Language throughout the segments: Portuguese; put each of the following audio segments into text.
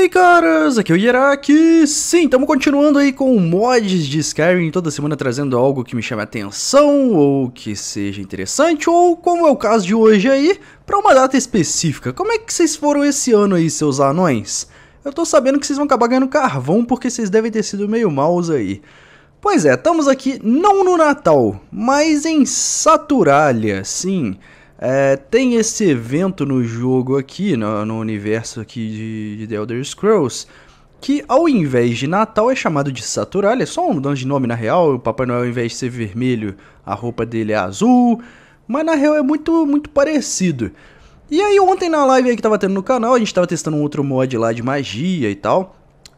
aí, caras? Aqui é o Yeraki. Sim, estamos continuando aí com mods de Skyrim, toda semana trazendo algo que me chame a atenção, ou que seja interessante, ou como é o caso de hoje aí, para uma data específica. Como é que vocês foram esse ano aí, seus anões? Eu tô sabendo que vocês vão acabar ganhando carvão porque vocês devem ter sido meio maus aí. Pois é, estamos aqui não no Natal, mas em Saturnália, Sim. É, tem esse evento no jogo aqui, no, no universo aqui de, de The Elder Scrolls, que ao invés de Natal é chamado de Saturalia, é só um mudança de nome na real, o Papai Noel ao invés de ser vermelho, a roupa dele é azul, mas na real é muito, muito parecido. E aí ontem na live que tava tendo no canal, a gente tava testando um outro mod lá de magia e tal,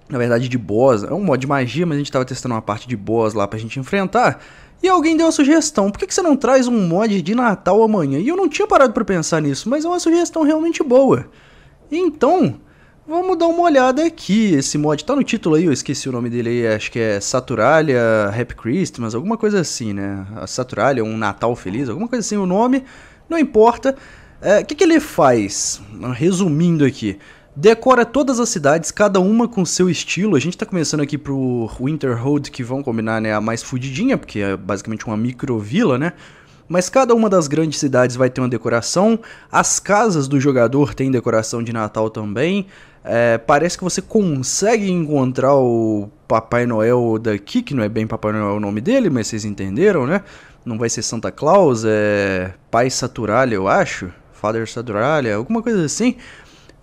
na verdade de boss, é um mod de magia, mas a gente tava testando uma parte de boss lá pra gente enfrentar, e alguém deu a sugestão, por que, que você não traz um mod de Natal amanhã? E eu não tinha parado para pensar nisso, mas é uma sugestão realmente boa. Então, vamos dar uma olhada aqui. Esse mod tá no título aí, eu esqueci o nome dele aí, acho que é Saturalia Happy Christmas, alguma coisa assim, né? Saturalia, um Natal Feliz, alguma coisa assim o nome, não importa. É, o é, que, que ele faz? Resumindo aqui, Decora todas as cidades, cada uma com seu estilo. A gente tá começando aqui pro Winter Road, que vão combinar, né, a mais fudidinha, porque é basicamente uma microvila, né? Mas cada uma das grandes cidades vai ter uma decoração. As casas do jogador têm decoração de Natal também. É, parece que você consegue encontrar o Papai Noel daqui, que não é bem Papai Noel o nome dele, mas vocês entenderam, né? Não vai ser Santa Claus, é Pai Saturalia, eu acho. Father Saturalia, alguma coisa assim.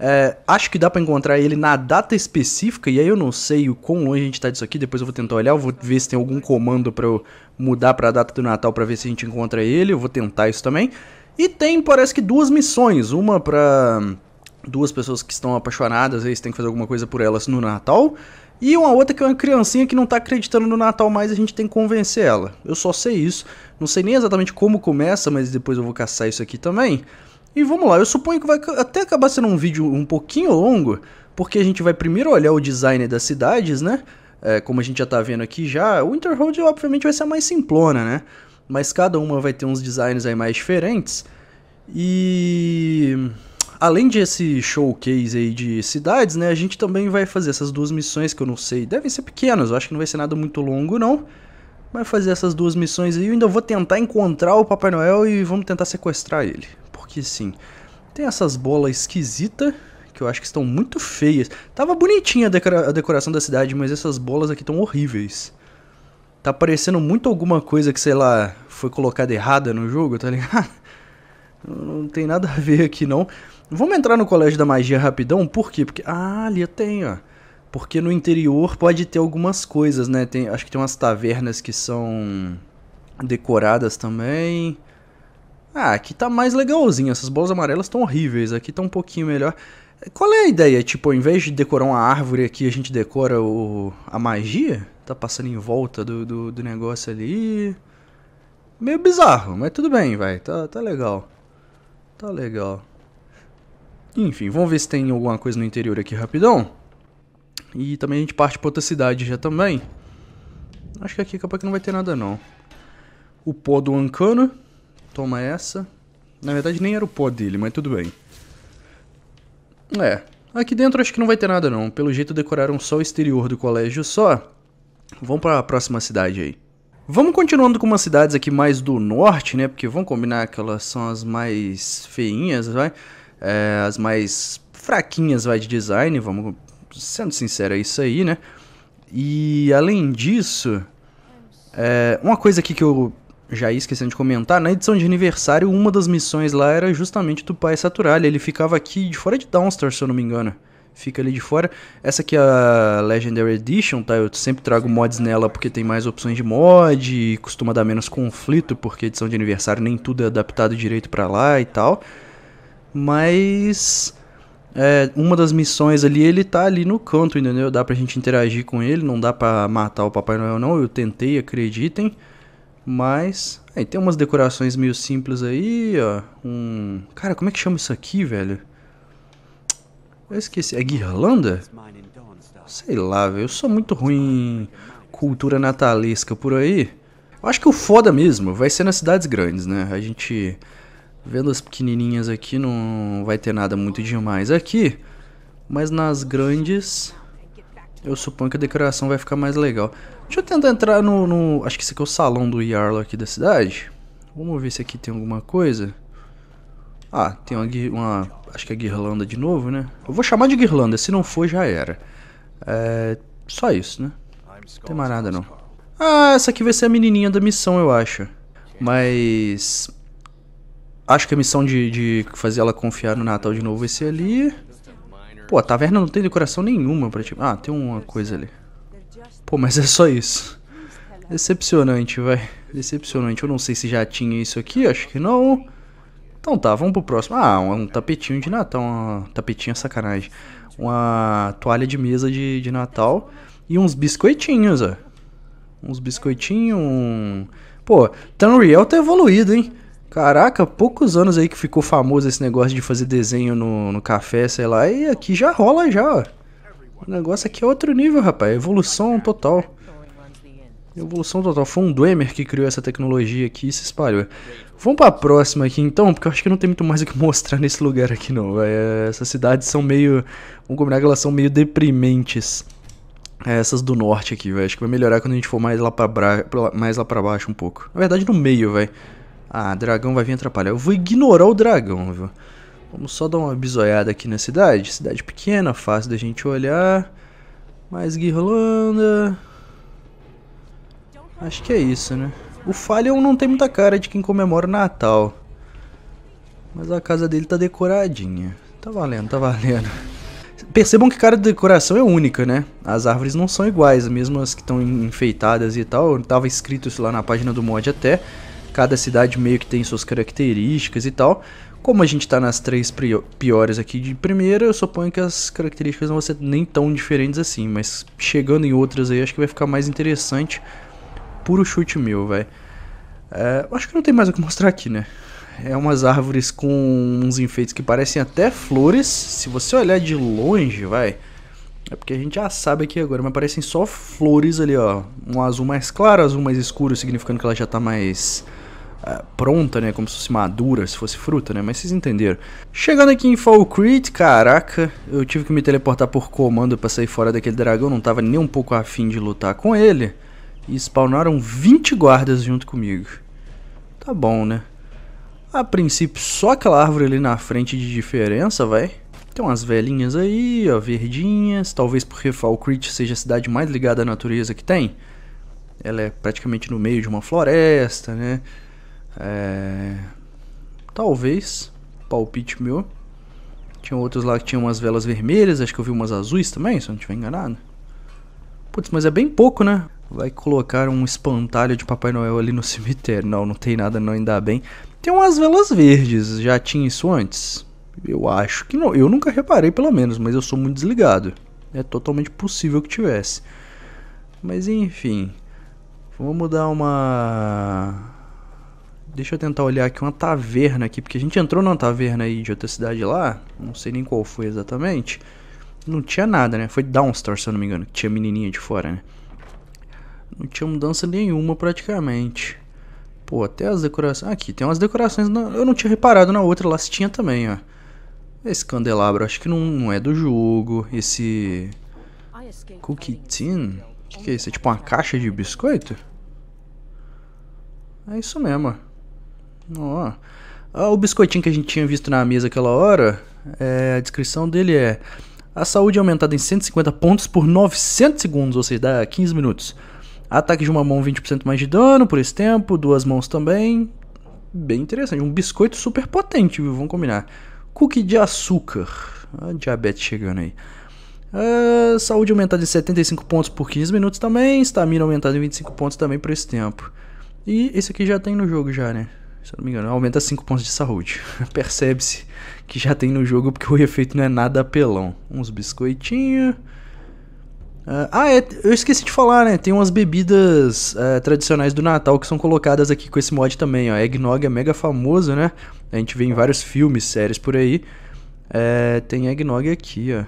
É, acho que dá para encontrar ele na data específica, e aí eu não sei o quão longe a gente tá disso aqui, depois eu vou tentar olhar, eu vou ver se tem algum comando para eu mudar pra data do Natal para ver se a gente encontra ele, eu vou tentar isso também. E tem, parece que, duas missões, uma pra duas pessoas que estão apaixonadas, aí você tem que fazer alguma coisa por elas no Natal, e uma outra que é uma criancinha que não tá acreditando no Natal mais, a gente tem que convencer ela. Eu só sei isso, não sei nem exatamente como começa, mas depois eu vou caçar isso aqui também. E vamos lá, eu suponho que vai até acabar sendo um vídeo um pouquinho longo, porque a gente vai primeiro olhar o design das cidades, né? É, como a gente já tá vendo aqui já, Winterhold obviamente vai ser a mais simplona, né? Mas cada uma vai ter uns designs aí mais diferentes. E além desse showcase aí de cidades, né? A gente também vai fazer essas duas missões que eu não sei, devem ser pequenas, eu acho que não vai ser nada muito longo não. Vai fazer essas duas missões aí, eu ainda vou tentar encontrar o Papai Noel e vamos tentar sequestrar ele porque sim. Tem essas bolas esquisitas, que eu acho que estão muito feias. Tava bonitinha a, decora a decoração da cidade, mas essas bolas aqui estão horríveis. Tá parecendo muito alguma coisa que, sei lá, foi colocada errada no jogo, tá ligado? Não tem nada a ver aqui, não. Vamos entrar no Colégio da Magia rapidão, por quê? Porque, ah, ali tem, ó. Porque no interior pode ter algumas coisas, né? Tem, acho que tem umas tavernas que são decoradas também. Ah, aqui tá mais legalzinho, essas bolas amarelas estão horríveis, aqui tá um pouquinho melhor. Qual é a ideia? Tipo, ao invés de decorar uma árvore aqui, a gente decora o... a magia? Tá passando em volta do, do, do negócio ali. Meio bizarro, mas tudo bem, vai. Tá, tá legal. Tá legal. Enfim, vamos ver se tem alguma coisa no interior aqui rapidão. E também a gente parte pra outra cidade já também. Acho que aqui capaz que não vai ter nada não. O pó do Ancano. Toma essa. Na verdade nem era o pó dele, mas tudo bem. É. Aqui dentro acho que não vai ter nada não. Pelo jeito decoraram só o exterior do colégio só. Vamos para a próxima cidade aí. Vamos continuando com umas cidades aqui mais do norte, né? Porque vamos combinar que elas são as mais feinhas, vai? É, as mais fraquinhas, vai, de design. Vamos, sendo sincero, é isso aí, né? E além disso, é, uma coisa aqui que eu já ia esquecendo de comentar, na edição de aniversário, uma das missões lá era justamente do pai Saturalia. Ele ficava aqui de fora de Downstar, se eu não me engano. Fica ali de fora. Essa aqui é a Legendary Edition, tá? Eu sempre trago mods nela porque tem mais opções de mod e costuma dar menos conflito, porque edição de aniversário nem tudo é adaptado direito para lá e tal. Mas. É, uma das missões ali, ele tá ali no canto, entendeu? Dá pra gente interagir com ele, não dá pra matar o Papai Noel, não. Eu tentei, acreditem. Mas, aí tem umas decorações meio simples aí, ó. Um... Cara, como é que chama isso aqui, velho? Eu esqueci. É guirlanda? Sei lá, velho. Eu sou muito ruim em cultura natalesca por aí. Eu acho que o foda mesmo vai ser nas cidades grandes, né? A gente vendo as pequenininhas aqui não vai ter nada muito demais aqui. Mas nas grandes eu suponho que a decoração vai ficar mais legal. Deixa eu tentar entrar no... no acho que esse aqui é o salão do Yarlo aqui da cidade. Vamos ver se aqui tem alguma coisa. Ah, tem uma, uma acho que é guirlanda de novo, né? Eu vou chamar de guirlanda, se não for já era. É, só isso, né? Não tem mais nada não. Ah, essa aqui vai ser a menininha da missão, eu acho. Mas... Acho que a missão de, de fazer ela confiar no Natal de novo vai ser ali. Pô, a taverna não tem decoração nenhuma pra tipo... Ah, tem uma coisa ali. Pô, mas é só isso. Decepcionante, vai. Decepcionante. Eu não sei se já tinha isso aqui, acho que não. Então tá, vamos pro próximo. Ah, um, um tapetinho de Natal. Tapetinho é sacanagem. Uma toalha de mesa de, de Natal. E uns biscoitinhos, ó. Uns biscoitinhos, um... Pô, Tanriel tá evoluído, hein? Caraca, poucos anos aí que ficou famoso esse negócio de fazer desenho no, no café, sei lá, e aqui já rola já, ó. O negócio aqui é outro nível, rapaz. Evolução total. Evolução total. Foi um Dwemer que criou essa tecnologia aqui e se espalhou. Vamos pra próxima aqui então, porque eu acho que não tem muito mais o que mostrar nesse lugar aqui não, véio. Essas cidades são meio... Vamos combinar que elas são meio deprimentes. É, essas do norte aqui, velho. Acho que vai melhorar quando a gente for mais lá pra, bra... mais lá pra baixo um pouco. Na verdade, no meio, velho. Ah, dragão vai vir atrapalhar. Eu vou ignorar o dragão, viu? Vamos só dar uma bisoiada aqui na cidade. Cidade pequena, fácil da gente olhar. Mais guirlanda. Acho que é isso, né? O Fallion não tem muita cara de quem comemora o Natal. Mas a casa dele tá decoradinha. Tá valendo, tá valendo. Percebam que cara de decoração é única, né? As árvores não são iguais, mesmo as que estão enfeitadas e tal. Tava escrito isso lá na página do mod até. Cada cidade meio que tem suas características e tal. Como a gente está nas três piores aqui de primeira, eu suponho que as características não vão ser nem tão diferentes assim, mas chegando em outras aí, acho que vai ficar mais interessante. Puro chute meu, velho. É, acho que não tem mais o que mostrar aqui, né? É umas árvores com uns enfeites que parecem até flores. Se você olhar de longe, vai. É porque a gente já sabe aqui agora, mas parecem só flores ali, ó. Um azul mais claro, azul mais escuro, significando que ela já está mais é, pronta, né? Como se fosse madura, se fosse fruta, né? Mas vocês entenderam. Chegando aqui em Fall caraca, eu tive que me teleportar por comando pra sair fora daquele dragão. Não tava nem um pouco afim de lutar com ele. E spawnaram 20 guardas junto comigo. Tá bom, né? A princípio, só aquela árvore ali na frente de diferença, vai. Tem umas velhinhas aí, ó, verdinhas. Talvez porque Fall seja a cidade mais ligada à natureza que tem. Ela é praticamente no meio de uma floresta, né? É... Talvez, palpite meu. Tinha outros lá que tinham umas velas vermelhas, acho que eu vi umas azuis também, se eu não estiver enganado. Putz, mas é bem pouco, né? Vai colocar um espantalho de Papai Noel ali no cemitério. Não, não tem nada não, ainda bem. Tem umas velas verdes, já tinha isso antes? Eu acho que não, eu nunca reparei pelo menos, mas eu sou muito desligado. É totalmente possível que tivesse. Mas enfim, vamos dar uma Deixa eu tentar olhar aqui uma taverna aqui, porque a gente entrou numa taverna aí de outra cidade lá, não sei nem qual foi exatamente. Não tinha nada, né? Foi Downstar, se eu não me engano, que tinha menininha de fora, né? Não tinha mudança nenhuma praticamente. Pô, até as decorações... Ah, aqui, tem umas decorações... Na... Eu não tinha reparado na outra, lá se tinha também, ó. Esse candelabro, acho que não, não é do jogo. Esse... Cookie tin? O que, que é isso? É tipo uma caixa de biscoito? É isso mesmo, ó. Oh. Ah, o biscoitinho que a gente tinha visto na mesa aquela hora, é, a descrição dele é: a saúde é aumentada em 150 pontos por 900 segundos, ou seja, dá 15 minutos. Ataque de uma mão 20% mais de dano por esse tempo, duas mãos também. Bem interessante, um biscoito super potente, viu? Vamos combinar. Cookie de açúcar. A diabetes chegando aí. Uh, saúde aumentada em 75 pontos por 15 minutos também. Estamina aumentada em 25 pontos também por esse tempo. E esse aqui já tem no jogo já, né? se eu não me engano, aumenta 5 pontos de saúde. Percebe-se que já tem no jogo porque o efeito não é nada apelão. Uns biscoitinhos. Ah, ah, é, eu esqueci de falar, né? Tem umas bebidas é, tradicionais do Natal que são colocadas aqui com esse mod também, ó. Eggnog é mega famoso, né? A gente vê em vários filmes, séries por aí. É, tem eggnog aqui, ó.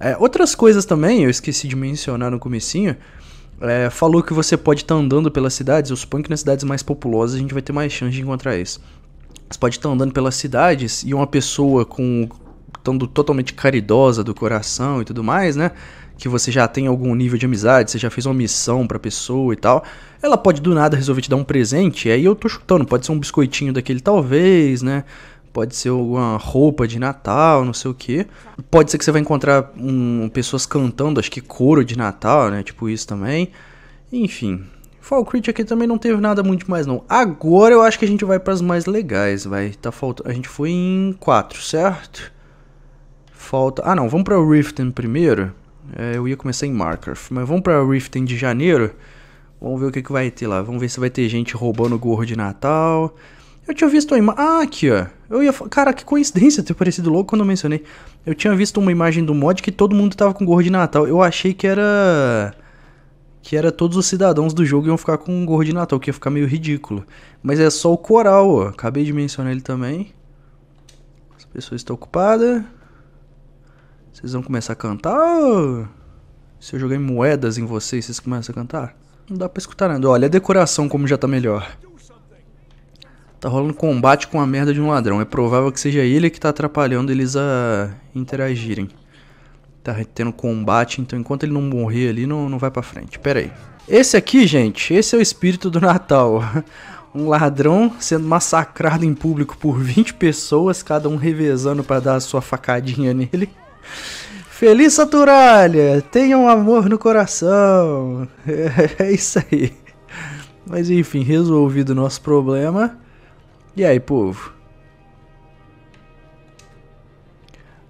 É, outras coisas também, eu esqueci de mencionar no comecinho. É, falou que você pode estar tá andando pelas cidades, eu suponho que nas cidades mais populosas a gente vai ter mais chance de encontrar isso. Você pode estar tá andando pelas cidades e uma pessoa com estando totalmente caridosa do coração e tudo mais, né? Que você já tem algum nível de amizade, você já fez uma missão pra pessoa e tal. Ela pode do nada resolver te dar um presente, aí eu tô chutando, pode ser um biscoitinho daquele talvez, né? pode ser alguma roupa de Natal, não sei o que. Pode ser que você vai encontrar um, pessoas cantando, acho que coro de Natal, né? Tipo isso também. Enfim. Fall Creek aqui também não teve nada muito mais não. Agora eu acho que a gente vai para as mais legais, vai. Tá faltando. A gente foi em 4, certo? Falta. Ah, não, vamos para Riften primeiro. É, eu ia começar em Markarth, mas vamos para Riften de janeiro. Vamos ver o que, que vai ter lá. Vamos ver se vai ter gente roubando gorro de Natal. Eu tinha visto a imagem. Ah, aqui, ó. Eu ia Cara, que coincidência ter parecido louco quando eu mencionei. Eu tinha visto uma imagem do mod que todo mundo tava com gorro de Natal. Eu achei que era. Que era todos os cidadãos do jogo iam ficar com gorro de Natal, que ia ficar meio ridículo. Mas é só o coral, ó. Acabei de mencionar ele também. As pessoas estão ocupadas. Vocês vão começar a cantar? Ou... Se eu jogar moedas em vocês, vocês começam a cantar? Não dá pra escutar nada. Olha a decoração como já tá melhor. Tá rolando combate com a merda de um ladrão. É provável que seja ele que tá atrapalhando eles a interagirem. Tá tendo combate, então enquanto ele não morrer ali, não, não vai pra frente. Pera aí. Esse aqui, gente, esse é o espírito do Natal. Um ladrão sendo massacrado em público por 20 pessoas, cada um revezando para dar a sua facadinha nele. Feliz Saturalha! Tenham amor no coração! É, é isso aí. Mas enfim, resolvido o nosso problema, e aí, povo?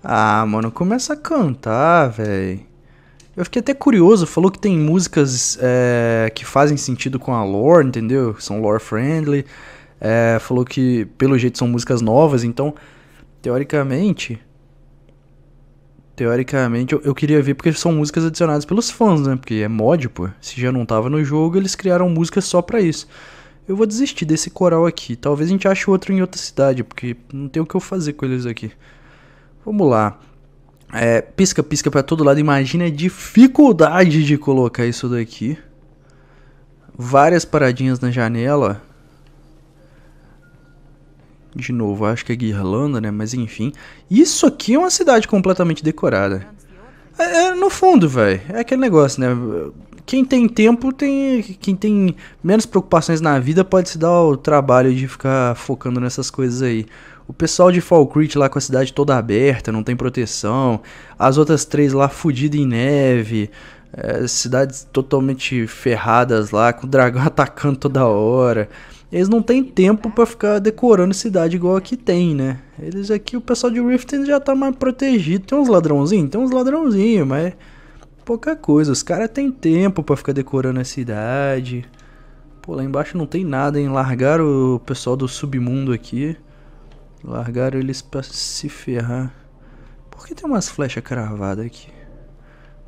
Ah, mano, começa a cantar, velho. Eu fiquei até curioso, falou que tem músicas é, que fazem sentido com a lore, entendeu? São lore friendly. É, falou que, pelo jeito, são músicas novas, então, teoricamente. Teoricamente, eu, eu, queria ver porque são músicas adicionadas pelos fãs, né? Porque é mod, pô. Se já não tava no jogo, eles criaram músicas só pra isso. Eu vou desistir desse coral aqui. Talvez a gente ache outro em outra cidade, porque não tem o que eu fazer com eles aqui. Vamos lá. É, pisca, pisca para todo lado. Imagina a dificuldade de colocar isso daqui. Várias paradinhas na janela. De novo, acho que é guirlanda, né? Mas enfim. Isso aqui é uma cidade completamente decorada. É, é no fundo, velho. É aquele negócio, né? quem tem tempo tem. Quem tem menos preocupações na vida pode se dar o trabalho de ficar focando nessas coisas aí. O pessoal de Fall Creek lá com a cidade toda aberta, não tem proteção. As outras três lá fodidas em neve. É, cidades totalmente ferradas lá, com o dragão atacando toda hora. Eles não têm tempo para ficar decorando cidade igual aqui tem, né? Eles aqui, o pessoal de Riften já tá mais protegido. Tem uns ladrãozinhos? Tem uns ladrãozinhos, mas pouca coisa. Os caras têm tempo para ficar decorando a cidade. Pô, lá embaixo não tem nada, hein? Largaram o pessoal do submundo aqui. Largaram eles pra se ferrar. Por que tem umas flechas cravadas aqui?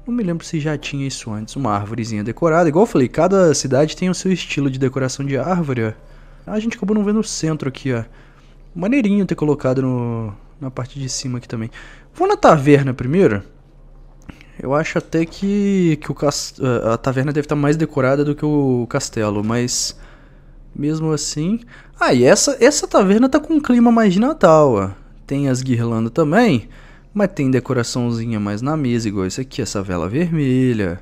Não me lembro se já tinha isso antes. Uma árvorezinha decorada. Igual eu falei, cada cidade tem o seu estilo de decoração de árvore, ó. Ah, a gente acabou não vendo o centro aqui, ó. Maneirinho ter colocado no, na parte de cima aqui também. Vou na taverna primeiro. Eu acho até que, que o cast... a taverna deve estar tá mais decorada do que o castelo, mas mesmo assim. Ah, e essa, essa taverna tá com um clima mais de Natal, ó. Tem as guirlandas também, mas tem decoraçãozinha mais na mesa, igual isso aqui, essa vela vermelha.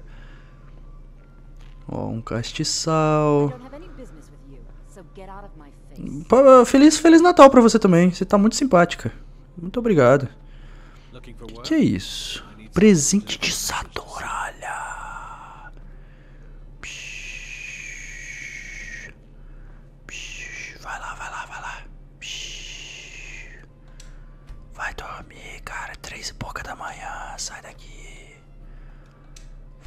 Ó, um castiçal. Feliz, feliz Natal pra você também. Você tá muito simpática. Muito obrigado. Que, que é isso? Presente de Saturalha. Vai lá, vai lá, vai lá. Vai dormir, cara. Três e pouca da manhã. Sai daqui.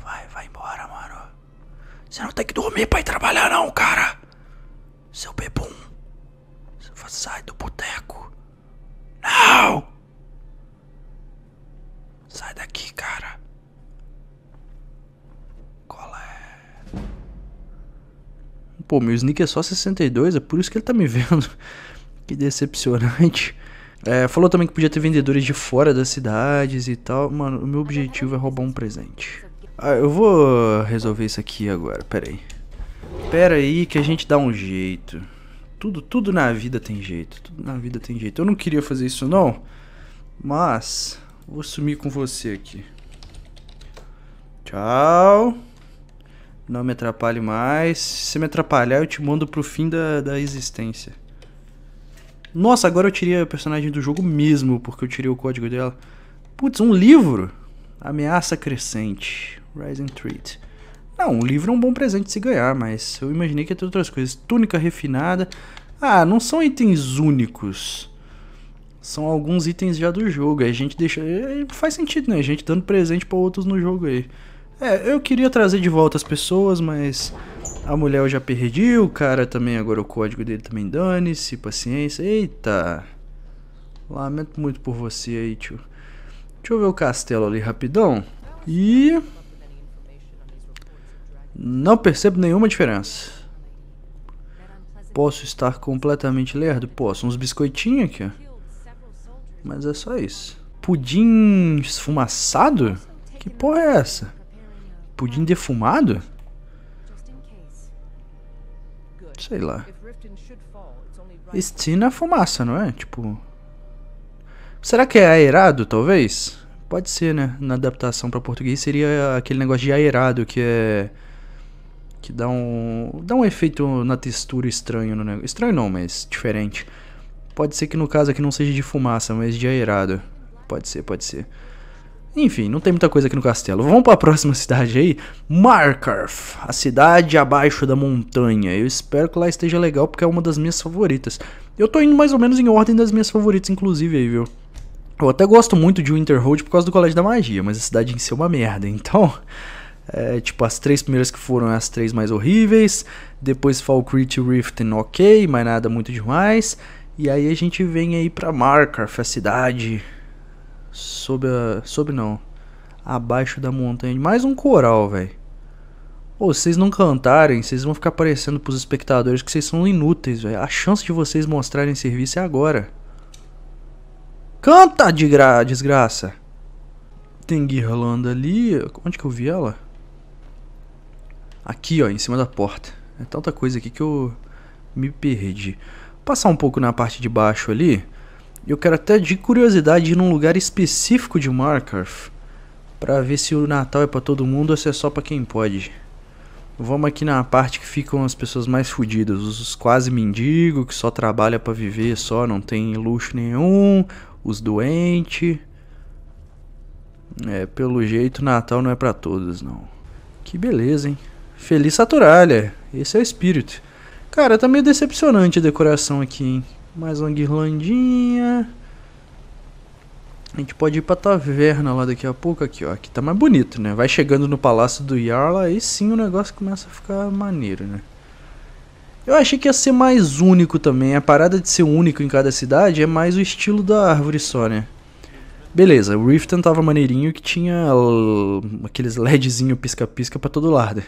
Vai, vai embora, mano. Você não tem que dormir pra ir trabalhar, não, cara. Seu bebum. Sai do boteco. pô, meu sneak é só 62, é por isso que ele tá me vendo. que decepcionante. É, falou também que podia ter vendedores de fora das cidades e tal. Mano, o meu objetivo é roubar um presente. Ah, eu vou resolver isso aqui agora, pera aí. Pera aí que a gente dá um jeito. Tudo, tudo na vida tem jeito, tudo na vida tem jeito. Eu não queria fazer isso não, mas vou sumir com você aqui. Tchau. Não me atrapalhe mais. Se me atrapalhar, eu te mando pro fim da, da existência. Nossa, agora eu tirei a personagem do jogo mesmo, porque eu tirei o código dela. Putz, um livro? Ameaça Crescente. Rising Treat. Não, um livro é um bom presente se ganhar, mas eu imaginei que ia ter outras coisas. Túnica refinada. Ah, não são itens únicos. São alguns itens já do jogo. A gente deixa. É, faz sentido, né? A gente dando presente para outros no jogo aí. É, eu queria trazer de volta as pessoas, mas a mulher eu já perdi, o cara também, agora o código dele também dane-se, paciência. Eita! Lamento muito por você aí, tio. Deixa eu ver o castelo ali rapidão. E... Não percebo nenhuma diferença. Posso estar completamente lerdo? Posso. Uns biscoitinhos aqui, ó. Mas é só isso. Pudim esfumaçado? Que porra é essa? Pudim defumado? Sei lá. Estina fumaça, não é? Tipo. Será que é aerado, talvez? Pode ser, né? Na adaptação para português seria aquele negócio de aerado que é. Que dá um. dá um efeito na textura estranho no negócio. Estranho não, mas diferente. Pode ser que no caso aqui não seja de fumaça, mas de aerado. Pode ser, pode ser. Enfim, não tem muita coisa aqui no castelo. Vamos para a próxima cidade aí, Markarth, a cidade abaixo da montanha. Eu espero que lá esteja legal porque é uma das minhas favoritas. Eu tô indo mais ou menos em ordem das minhas favoritas, inclusive, aí, viu? Eu até gosto muito de Winterhold por causa do Colégio da Magia, mas a cidade em si é uma merda, então... É, tipo, as três primeiras que foram é as três mais horríveis, depois Falkreath e Riften ok, mas nada muito demais, e aí a gente vem aí pra Markarth, a cidade Sob a. Sob não. Abaixo da montanha. Mais um coral, velho. Ou se vocês não cantarem, vocês vão ficar parecendo pros espectadores que vocês são inúteis, velho. A chance de vocês mostrarem serviço é agora. Canta, de gra... desgraça! Tem guirlanda ali. Onde que eu vi ela? Aqui, ó, em cima da porta. É tanta coisa aqui que eu me perdi. Passar um pouco na parte de baixo ali. Eu quero até de curiosidade ir num lugar específico de Markarth para ver se o Natal é para todo mundo ou se é só para quem pode. Vamos aqui na parte que ficam as pessoas mais fodidas, os quase mendigos que só trabalha para viver, só não tem luxo nenhum, os doentes. É, pelo jeito Natal não é para todos, não. Que beleza, hein? Feliz Saturalha. Esse é o espírito. Cara, tá meio decepcionante a decoração aqui, hein? Mais uma guirlandinha. A gente pode ir pra taverna lá daqui a pouco. Aqui, ó. Aqui tá mais bonito, né? Vai chegando no palácio do Yarl, aí sim o negócio começa a ficar maneiro, né? Eu achei que ia ser mais único também. A parada de ser único em cada cidade é mais o estilo da árvore só, né? Beleza, o Riften tava maneirinho que tinha aqueles ledzinho pisca-pisca para todo lado.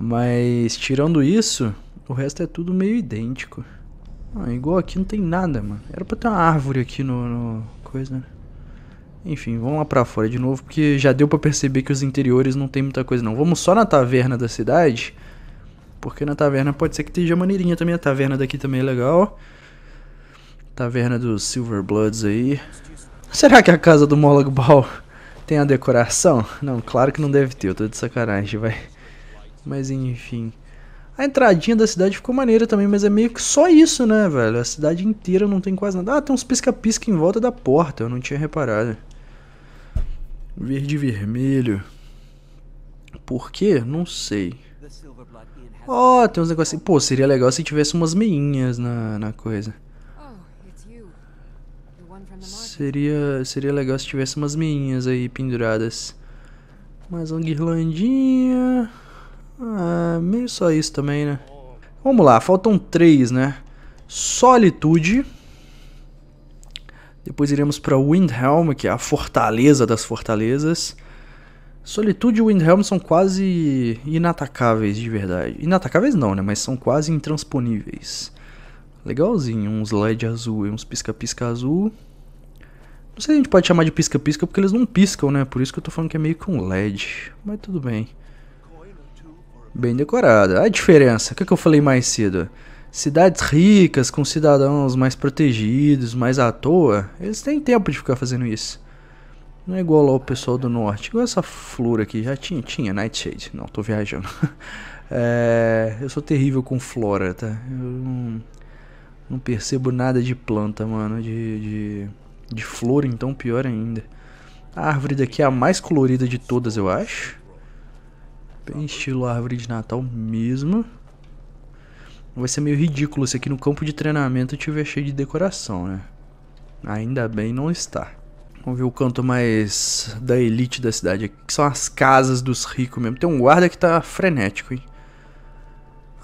Mas tirando isso, o resto é tudo meio idêntico. Ah, igual aqui não tem nada, mano. Era pra ter uma árvore aqui no... no coisa, né? Enfim, vamos lá pra fora de novo, porque já deu pra perceber que os interiores não tem muita coisa, não. Vamos só na taverna da cidade, porque na taverna pode ser que esteja maneirinha também. A taverna daqui também é legal. Taverna dos Silver Bloods aí. Será que a casa do Molag Ball tem a decoração? Não, claro que não deve ter, eu tô de sacanagem, vai. Mas enfim... A entradinha da cidade ficou maneira também, mas é meio que só isso, né, velho? A cidade inteira não tem quase nada. Ah, tem uns pisca-pisca em volta da porta, eu não tinha reparado. Verde e vermelho. Por quê? Não sei. Ó, oh, tem uns negocinhos. Pô, seria legal se tivesse umas meinhas na, na coisa. Seria, seria legal se tivesse umas meinhas aí penduradas. Mais uma guirlandinha. Ah, meio só isso também, né? Vamos lá, faltam três, né? Solitude. Depois iremos para Windhelm, que é a fortaleza das fortalezas. Solitude e Windhelm são quase inatacáveis, de verdade. Inatacáveis não, né? Mas são quase intransponíveis. Legalzinho, uns LED azul e uns pisca-pisca azul. Não sei se a gente pode chamar de pisca-pisca porque eles não piscam, né? Por isso que eu tô falando que é meio que um LED. Mas tudo bem. Bem decorada. A diferença, o que, é que eu falei mais cedo? Cidades ricas, com cidadãos mais protegidos, mais à toa, eles têm tempo de ficar fazendo isso. Não é igual lá o pessoal do norte. Igual essa flor aqui, já tinha, tinha, Nightshade. Não, tô viajando. é, eu sou terrível com flora, tá? Eu não, não percebo nada de planta, mano. De, de, de flor, então pior ainda. A árvore daqui é a mais colorida de todas, eu acho. Bem estilo árvore de Natal mesmo. Vai ser meio ridículo se aqui no campo de treinamento tiver cheio de decoração, né? Ainda bem não está. Vamos ver o canto mais da elite da cidade aqui, que são as casas dos ricos mesmo. Tem um guarda que tá frenético, hein?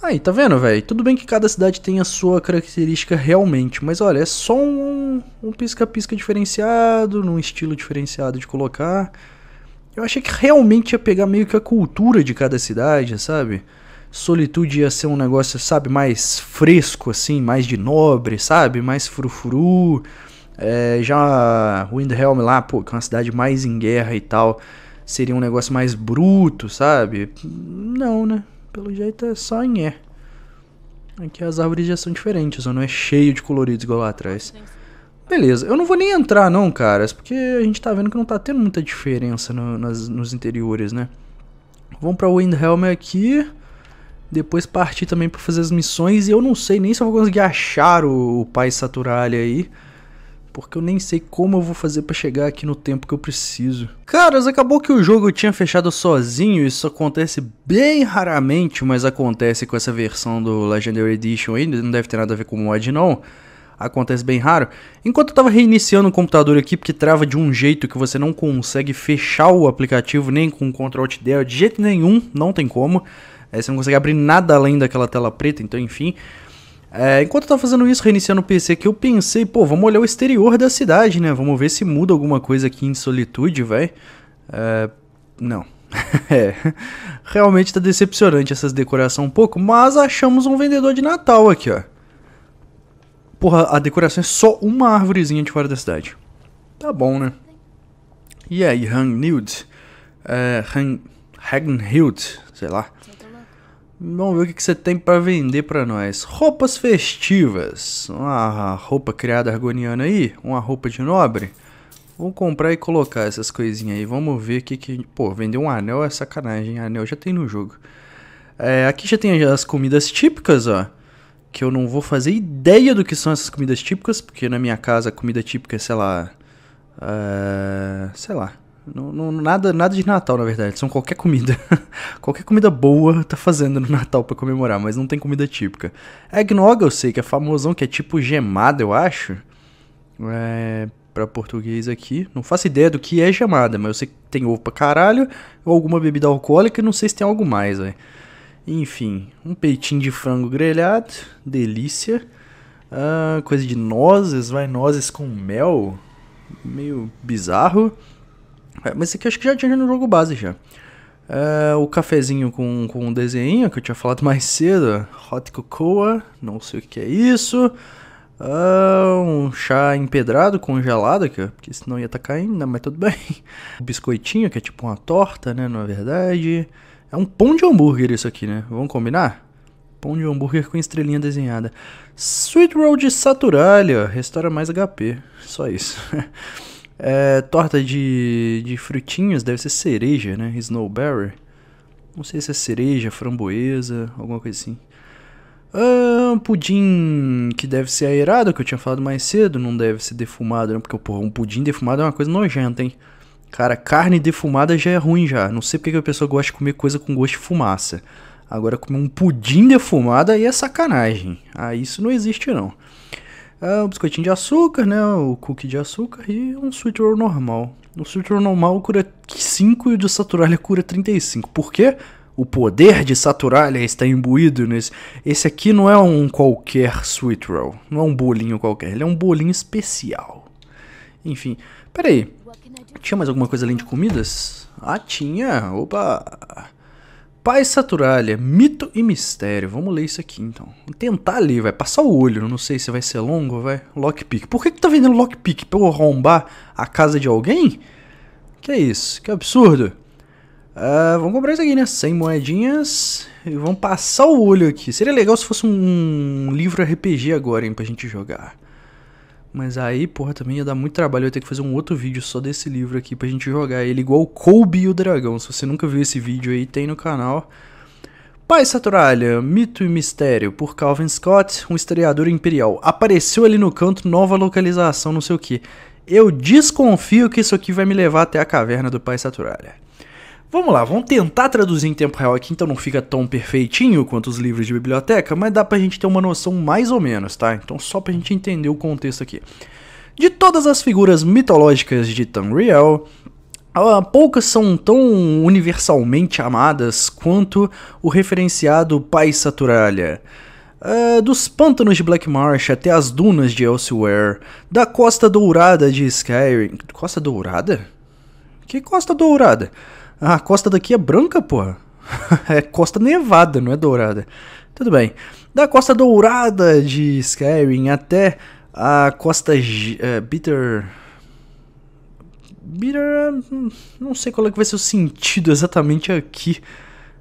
Aí, tá vendo, velho? Tudo bem que cada cidade tem a sua característica realmente, mas olha, é só um pisca-pisca um diferenciado, num estilo diferenciado de colocar. Eu achei que realmente ia pegar meio que a cultura de cada cidade, sabe? Solitude ia ser um negócio, sabe, mais fresco, assim, mais de nobre, sabe? Mais frufuru. É, já Windhelm lá, pô, que é uma cidade mais em guerra e tal, seria um negócio mais bruto, sabe? Não, né? Pelo jeito é só em E. Aqui as árvores já são diferentes, ou não é cheio de coloridos igual lá atrás. Beleza, eu não vou nem entrar não, caras, porque a gente tá vendo que não tá tendo muita diferença no, nas, nos interiores, né? Vamos pra Windhelm aqui, depois partir também pra fazer as missões, e eu não sei nem se eu vou conseguir achar o, o Pai Saturalha aí, porque eu nem sei como eu vou fazer pra chegar aqui no tempo que eu preciso. Caras, acabou que o jogo eu tinha fechado sozinho, isso acontece bem raramente, mas acontece com essa versão do Legendary Edition aí, não deve ter nada a ver com o mod não acontece bem raro. Enquanto eu estava reiniciando o computador aqui, porque trava de um jeito que você não consegue fechar o aplicativo nem com Ctrl Alt Del de jeito nenhum, não tem como. É, você não consegue abrir nada além daquela tela preta, então enfim. É, enquanto eu tava fazendo isso, reiniciando o PC aqui, eu pensei, pô, vamos olhar o exterior da cidade, né? Vamos ver se muda alguma coisa aqui em solitude, vai? É, não. é, realmente tá decepcionante essas decorações um pouco, mas achamos um vendedor de Natal aqui, ó. Porra, a decoração é só uma árvorezinha de fora da cidade. Tá bom, né? E aí, Ragnild? É, Ragnhild, sei lá. Vamos ver o que, você tem para vender para nós. Roupas festivas. Uma roupa criada argoniana aí. Uma roupa de nobre. Vou comprar e colocar essas coisinhas aí. Vamos ver o que que... Pô, vender um anel é sacanagem. Anel já tem no jogo. É, aqui já tem as comidas típicas, ó que eu não vou fazer ideia do que são essas comidas típicas, porque na minha casa a comida típica é, sei lá. Uh, sei lá. Não, não, nada, nada de Natal, na verdade. São qualquer comida. qualquer comida boa tá fazendo no Natal para comemorar, mas não tem comida típica. Eggnog eu sei que é famosão, que é tipo gemada, eu acho. É, eh, para português aqui. Não faço ideia do que é gemada, mas eu sei que tem ovo pra caralho, ou alguma bebida alcoólica, não sei se tem algo mais, velho. Enfim, um peitinho de frango grelhado, delícia. Ah, coisa de nozes, vai nozes com mel, meio bizarro. É, mas esse aqui acho que já tinha no jogo base já. Ah, o cafezinho com, com um desenho que eu tinha falado mais cedo, hot cocoa, não sei o que é isso. Ah, um chá empedrado, congelado, que, porque senão ia estar tá caindo, mas tudo bem. O biscoitinho, que é tipo uma torta, né, na é verdade. É um pão de hambúrguer isso aqui, né? Vamos combinar? Pão de hambúrguer com estrelinha desenhada. Sweet Roll de Saturalia, restaura mais HP. Só isso. é, torta de, de frutinhos, deve ser cereja, né? Snowberry. Não sei se é cereja, framboesa, alguma coisa assim. Ah, um pudim que deve ser aerado, que eu tinha falado mais cedo, não deve ser defumado, né? Porque, porra, um pudim defumado é uma coisa nojenta, hein? Cara, carne defumada já é ruim já. Não sei porque que a pessoa gosta de comer coisa com gosto de fumaça. Agora comer um pudim defumado aí é sacanagem. Ah, isso não existe não. Ah, um biscoitinho de açúcar, né? O cookie de açúcar e um sweet roll normal. O sweet roll normal cura 5 e o de saturalha cura 35. Por quê? O poder de saturalha está imbuído nesse. Esse aqui não é um qualquer sweet roll. Não é um bolinho qualquer. Ele é um bolinho especial. Enfim, peraí. Tinha mais alguma coisa além de comidas? Ah, tinha. Opa! Paz Saturalha, mito e mistério. Vamos ler isso aqui então. Vou tentar ler, vai passar o olho. Não sei se vai ser longo, vai. Lockpick. Por que, que tá vendendo lockpick? Pra eu arrombar a casa de alguém? Que é isso? Que absurdo. Uh, vamos comprar isso aqui, né? 100 moedinhas. E vamos passar o olho aqui. Seria legal se fosse um livro RPG agora, hein, pra gente jogar. Mas aí, porra, também ia dar muito trabalho. Eu ia ter que fazer um outro vídeo só desse livro aqui pra gente jogar ele igual Kobe e o Dragão. Se você nunca viu esse vídeo aí, tem no canal. Pai Saturalha, Mito e Mistério, por Calvin Scott, um historiador imperial. Apareceu ali no canto, nova localização, não sei o que. Eu desconfio que isso aqui vai me levar até a caverna do Pai Saturalha. Vamos lá, vamos tentar traduzir em tempo real aqui, então não fica tão perfeitinho quanto os livros de biblioteca, mas dá pra gente ter uma noção mais ou menos, tá? Então só pra gente entender o contexto aqui. De todas as figuras mitológicas de Tamriel, ah, poucas são tão universalmente amadas quanto o referenciado Pai Saturalia. Uh, dos pântanos de Black Marsh até as dunas de Elsewhere, da Costa Dourada de Skyrim. Costa Dourada? Que Costa Dourada? Ah, a costa daqui é branca, pô. é costa nevada, não é dourada. Tudo bem. Da costa dourada de Skyrim até a costa uh, Bitter. Bitter. Não sei qual é que vai ser o sentido exatamente aqui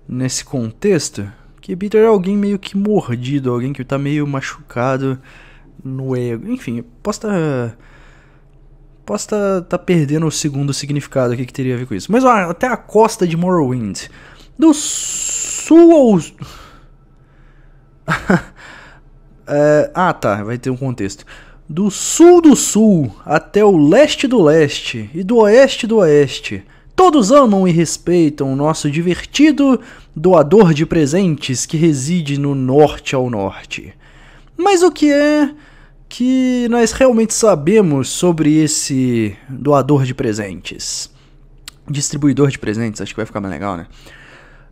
nesse contexto. Que Bitter é alguém meio que mordido, alguém que tá meio machucado no ego. Enfim, posso Posso estar tá, tá perdendo o segundo significado aqui que teria a ver com isso. Mas ó, até a costa de Morrowind. Do sul ao. é, ah, tá. Vai ter um contexto. Do sul do sul até o leste do leste e do oeste do oeste. Todos amam e respeitam o nosso divertido doador de presentes que reside no norte ao norte. Mas o que é que nós realmente sabemos sobre esse doador de presentes? Distribuidor de presentes, acho que vai ficar mais legal, né?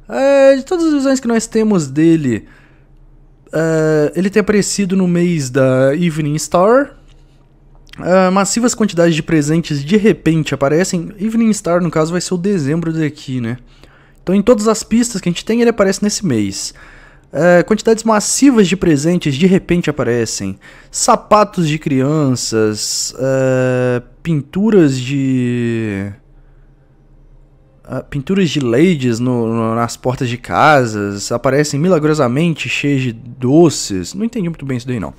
É, de todas as visões que nós temos dele, é, ele tem aparecido no mês da Evening Star. É, massivas quantidades de presentes de repente aparecem. Evening Star, no caso, vai ser o dezembro daqui, né? Então, em todas as pistas que a gente tem, ele aparece nesse mês. É, quantidades massivas de presentes de repente aparecem. Sapatos de crianças, é, pinturas de. É, pinturas de ladies no, no, nas portas de casas aparecem milagrosamente cheias de doces. Não entendi muito bem isso daí, não.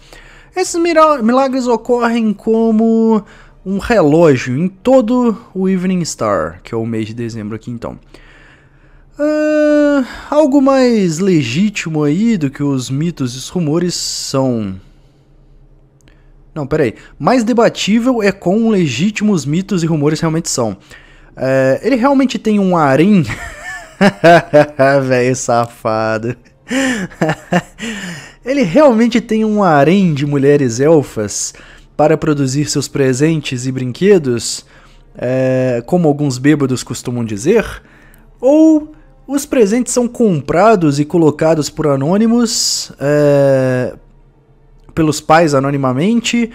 Esses milagres ocorrem como um relógio em todo o Evening Star, que é o mês de dezembro aqui então. Ah, algo mais legítimo aí do que os mitos e os rumores são. Não, peraí. Mais debatível é quão legítimos mitos e rumores realmente são. Eh, ele realmente tem um harém? Velho safado. ele realmente tem um harém de mulheres elfas para produzir seus presentes e brinquedos? Eh, como alguns bêbados costumam dizer? Ou os presentes são comprados e colocados por anônimos, é, pelos pais anonimamente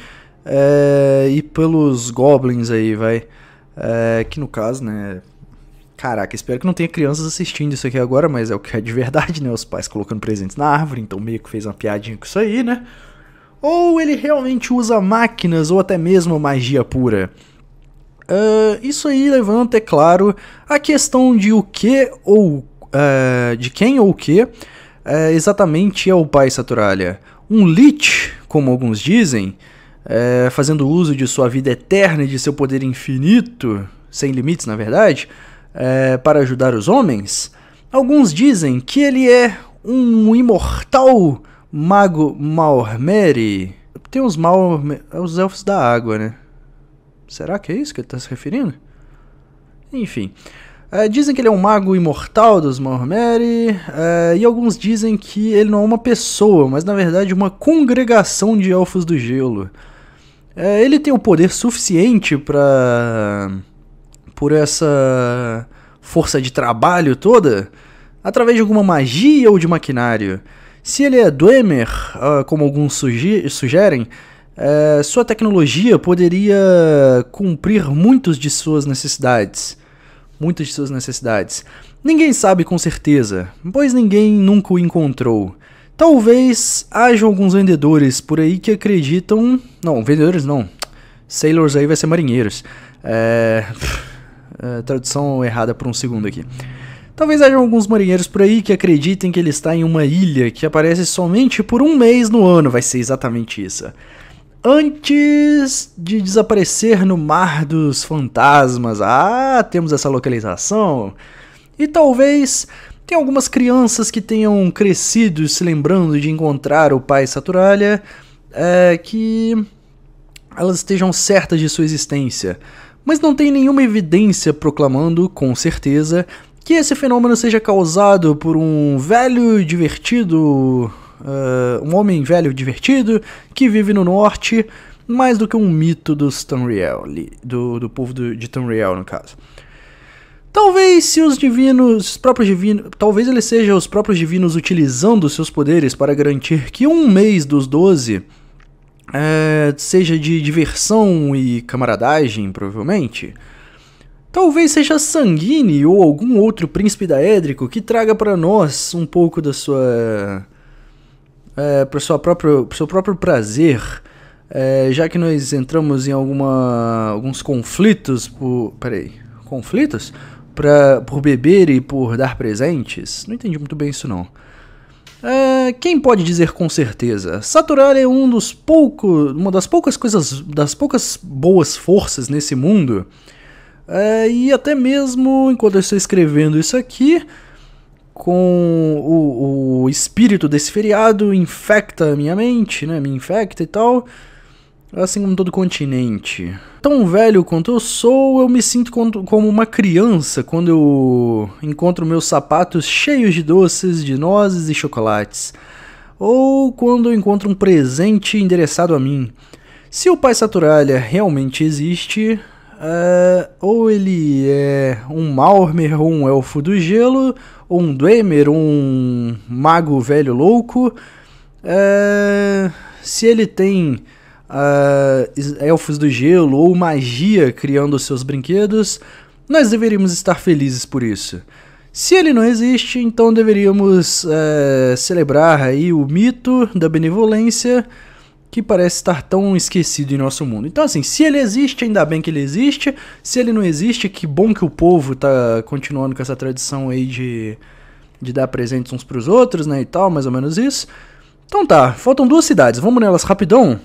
é, e pelos goblins aí, vai. É, que no caso, né? Caraca, espero que não tenha crianças assistindo isso aqui agora, mas é o que é de verdade, né? Os pais colocando presentes na árvore, então meio que fez uma piadinha com isso aí, né? Ou ele realmente usa máquinas ou até mesmo magia pura. Uh, isso aí levanta, é claro, a questão de o que ou uh, de quem ou o que uh, exatamente é o pai Saturalia. Um Lich, como alguns dizem, eh, fazendo uso de sua vida eterna e de seu poder infinito, sem limites na verdade, para ajudar os homens, alguns dizem que ele é um imortal mago Maormeri. Tem os Maormeri, é os elfos da água, né? Será que é isso que ele está se referindo? Enfim. É, dizem que ele é um mago imortal dos Mormeri, é, e alguns dizem que ele não é uma pessoa, mas na verdade uma congregação de elfos do gelo. É, ele tem o poder suficiente para. por essa força de trabalho toda, através de alguma magia ou de maquinário. Se ele é Dwemer, ah, como alguns sugerem, é, sua tecnologia poderia cumprir muitos de suas necessidades. Muitas de suas necessidades. Ninguém sabe com certeza, pois ninguém nunca o encontrou. Talvez haja alguns vendedores por aí que acreditam. Não, vendedores não. Sailors aí vai ser marinheiros. É, é, tradução errada por um segundo aqui. Talvez haja alguns marinheiros por aí que acreditem que ele está em uma ilha que aparece somente por um mês no ano. Vai ser exatamente isso. Antes de desaparecer no Mar dos Fantasmas. Ah, temos essa localização. E talvez tem algumas crianças que tenham crescido se lembrando de encontrar o pai Saturalha, é, que elas estejam certas de sua existência, mas não tem nenhuma evidência proclamando, com certeza, que esse fenômeno seja causado por um velho e divertido uh, um homem velho divertido que vive no norte, mais do que um mito dos Tamriel, do, do povo do, de Tamriel, no caso. Talvez se os divinos, os próprios divinos, talvez ele seja os próprios divinos utilizando seus poderes para garantir que um mês dos doze é, seja de diversão e camaradagem, provavelmente. Talvez seja Sanguine ou algum outro príncipe da Édrico que traga para nós um pouco da sua é, para o pro seu próprio prazer, é, já que nós entramos em alguma, alguns conflitos por, peraí, conflitos pra, por beber e por dar presentes, não entendi muito bem isso não. É, quem pode dizer com certeza? Saturar é um dos poucos, uma das poucas coisas, das poucas boas forças nesse mundo. É, e até mesmo enquanto eu estou escrevendo isso aqui, com o, o espírito desse feriado, infecta a minha mente, né? Me infecta e tal. Assim como todo continente. Tão velho quanto eu sou, eu me sinto como uma criança quando eu encontro meus sapatos cheios de doces, de nozes e chocolates. Ou quando eu encontro um presente endereçado a mim. Se o Pai Saturalha realmente existe, uh, ou ele é um Maormer ou um elfo do gelo, ou um Dwemer, um mago velho louco. É, se ele tem uh, elfos do gelo ou magia criando seus brinquedos, nós deveríamos estar felizes por isso. Se ele não existe, então deveríamos uh, celebrar aí o mito da benevolência que parece estar tão esquecido em nosso mundo. Então, assim, se ele existe, ainda bem que ele existe. Se ele não existe, que bom que o povo está continuando com essa tradição aí de, de dar presentes uns para os outros, né, e tal, mais ou menos isso. Então tá, faltam duas cidades, vamos nelas rapidão.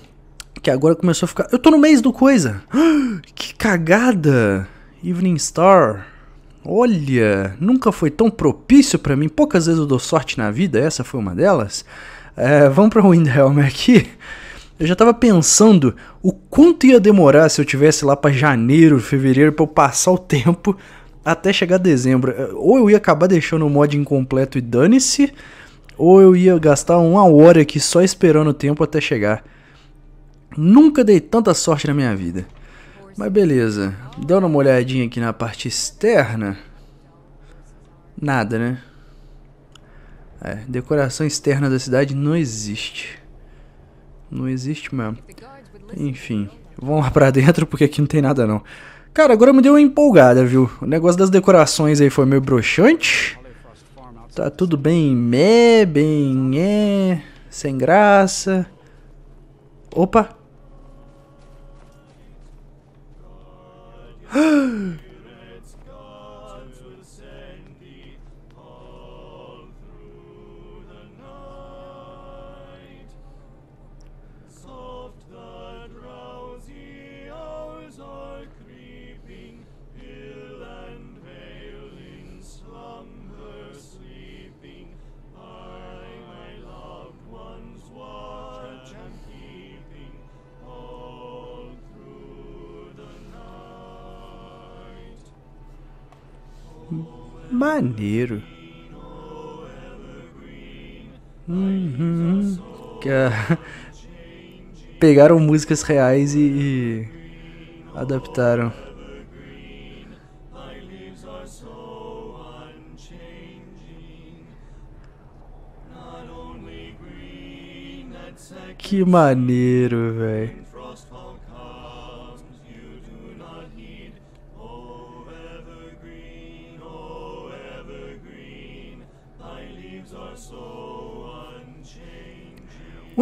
Que agora começou a ficar... Eu tô no mês do coisa! Que cagada! Evening Star... Olha, nunca foi tão propício para mim. Poucas vezes eu dou sorte na vida, essa foi uma delas. É, vamos para Windhelm aqui. Eu já tava pensando o quanto ia demorar se eu tivesse lá para janeiro, fevereiro para eu passar o tempo até chegar dezembro. Ou eu ia acabar deixando o mod incompleto e dane-se, ou eu ia gastar uma hora aqui só esperando o tempo até chegar. Nunca dei tanta sorte na minha vida. Mas beleza, dando uma olhadinha aqui na parte externa. Nada, né? É, decoração externa da cidade não existe. Não existe mesmo. Enfim, vamos lá pra dentro porque aqui não tem nada não. Cara, agora me deu uma empolgada, viu? O negócio das decorações aí foi meio broxante. Tá tudo bem mé, bem é, sem graça. Opa! Ah! Maneiro. Uhum. Pegaram músicas reais e, e adaptaram. Que maneiro, velho.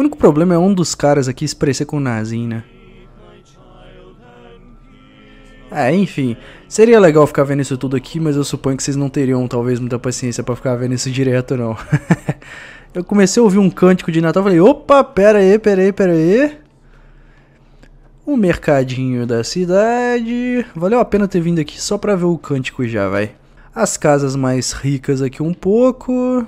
O único problema é um dos caras aqui se parecer com o Nazim, né? É, enfim. Seria legal ficar vendo isso tudo aqui, mas eu suponho que vocês não teriam, talvez, muita paciência para ficar vendo isso direto, não. eu comecei a ouvir um cântico de Natal, falei, opa, pera aí, pera aí, pera aí. O mercadinho da cidade. Valeu a pena ter vindo aqui só pra ver o cântico já, vai. As casas mais ricas aqui um pouco.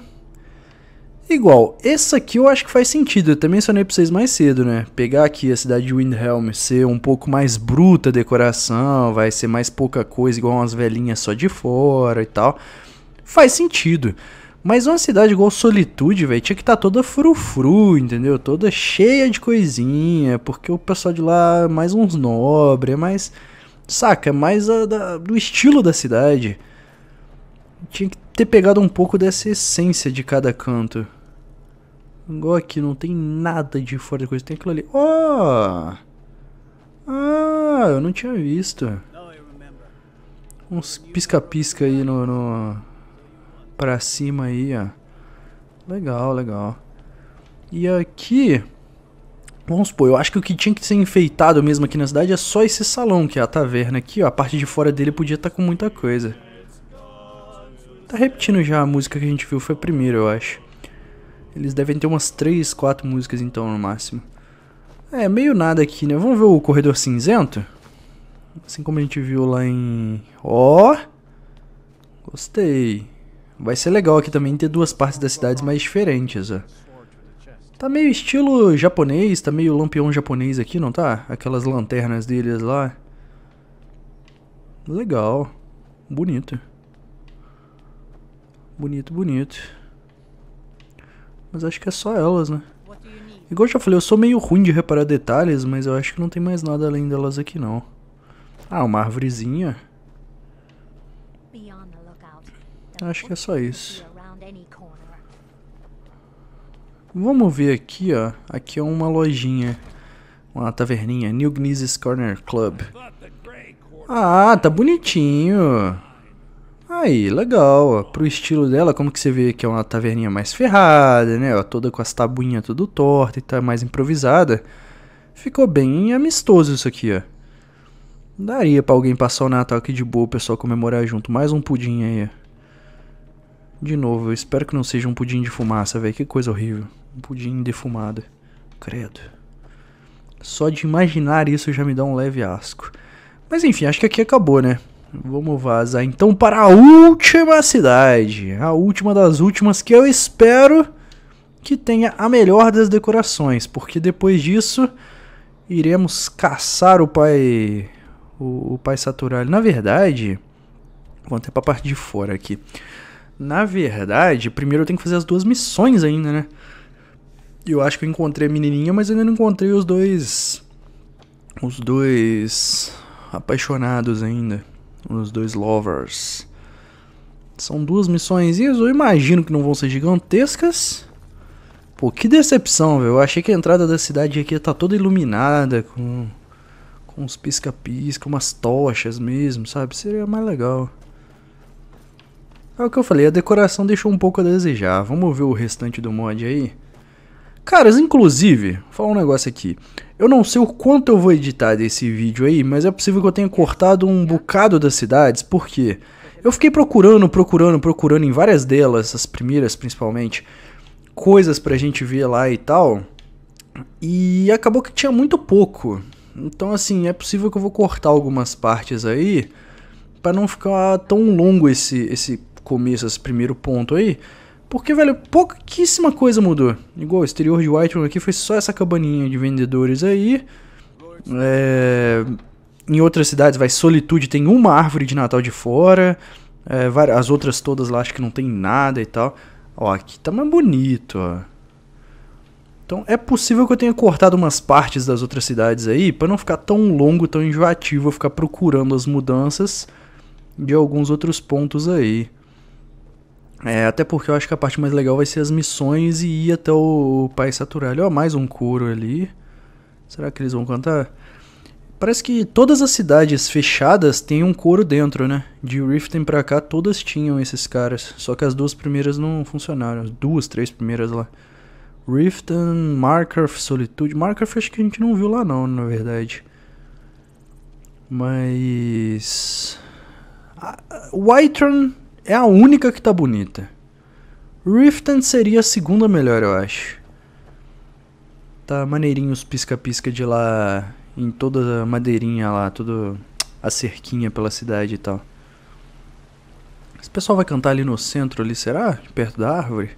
Igual, essa aqui eu acho que faz sentido, eu também mencionei pra vocês mais cedo, né? Pegar aqui a cidade de Windhelm ser um pouco mais bruta a decoração, vai ser mais pouca coisa, igual umas velhinhas só de fora e tal. Faz sentido. Mas uma cidade igual Solitude, velho, tinha que estar tá toda frufru, entendeu? Toda cheia de coisinha, porque o pessoal de lá é mais uns nobres, é mais. Saca? É mais a, da, do estilo da cidade. Tinha que ter pegado um pouco dessa essência de cada canto. Igual aqui, não tem nada de fora de coisa. Tem aquilo ali. Oh! Ah, eu não tinha visto. Uns pisca-pisca aí no, no... Pra cima aí, ó. Legal, legal. E aqui... Vamos supor, eu acho que o que tinha que ser enfeitado mesmo aqui na cidade é só esse salão, que é a taverna aqui, ó. A parte de fora dele podia estar tá com muita coisa. Tá repetindo já a música que a gente viu, foi a primeira, eu acho. Eles devem ter umas 3, 4 músicas então no máximo. É, meio nada aqui, né? Vamos ver o corredor cinzento? Assim como a gente viu lá em... Ó! Oh! Gostei. Vai ser legal aqui também ter duas partes das cidades mais diferentes, ó. Tá meio estilo japonês, tá meio lampião japonês aqui, não tá? Aquelas lanternas deles lá. Legal. Bonito. Bonito, bonito. Mas acho que é só elas, né? Igual eu já falei, eu sou meio ruim de reparar detalhes, mas eu acho que não tem mais nada além delas aqui, não. Ah, uma árvorezinha. Acho que é só isso. Vamos ver aqui, ó. Aqui é uma lojinha. Uma taverninha. New Gnesis Corner Club. Ah, tá bonitinho. Aí, legal, ó, pro estilo dela, como que você vê que é uma taverninha mais ferrada, né, toda com as tabuinhas tudo torta e tá mais improvisada. Ficou bem amistoso isso aqui, ó. Daria pra alguém passar o Natal aqui de boa, o pessoal comemorar junto. Mais um pudim aí, De novo, eu espero que não seja um pudim de fumaça, velho, que coisa horrível. Um pudim defumado, credo. Só de imaginar isso já me dá um leve asco. Mas enfim, acho que aqui acabou, né? Vamos vazar então para a última cidade. A última das últimas que eu espero que tenha a melhor das decorações, porque depois disso iremos caçar o pai o, o pai Saturali. Na verdade, vou até para a parte de fora aqui. Na verdade, primeiro eu tenho que fazer as duas missões ainda, né? Eu acho que eu encontrei a menininha, mas ainda não encontrei os dois os dois apaixonados ainda nos dois Lovers. São duas missões, eu imagino que não vão ser gigantescas. Pô, que decepção, velho. Eu achei que a entrada da cidade aqui ia estar tá toda iluminada, com, com uns pisca-pisca, umas tochas mesmo, sabe? Seria mais legal. É o que eu falei, a decoração deixou um pouco a desejar. Vamos ver o restante do mod aí? Caras, inclusive, vou falar um negócio aqui. Eu não sei o quanto eu vou editar desse vídeo aí, mas é possível que eu tenha cortado um bocado das cidades, por quê? Eu fiquei procurando, procurando, procurando em várias delas, as primeiras principalmente, coisas pra gente ver lá e tal. E acabou que tinha muito pouco. Então, assim, é possível que eu vou cortar algumas partes aí para não ficar tão longo esse, esse começo, esse primeiro ponto aí. Porque, velho, pouquíssima coisa mudou. Igual o exterior de Whitehorn aqui foi só essa cabaninha de vendedores aí. É... Em outras cidades, vai, Solitude tem uma árvore de Natal de fora. É, as outras todas lá acho que não tem nada e tal. Ó, aqui tá mais bonito, ó. Então é possível que eu tenha cortado umas partes das outras cidades aí, para não ficar tão longo, tão enjoativo, eu ficar procurando as mudanças de alguns outros pontos aí. É, até porque eu acho que a parte mais legal vai ser as missões e ir até o País Saturale. Ó, mais um coro ali. Será que eles vão cantar? Parece que todas as cidades fechadas têm um coro dentro, né? De Riften pra cá, todas tinham esses caras. Só que as duas primeiras não funcionaram. As duas, três primeiras lá. Riften, Markarth, Solitude. Markarth acho que a gente não viu lá não, na verdade. Mas... Wytron é a única que tá bonita. Riften seria a segunda melhor, eu acho. Tá maneirinho os pisca-pisca de lá em toda a madeirinha lá, toda a cerquinha pela cidade e tal. Esse pessoal vai cantar ali no centro ali, será? Perto da árvore?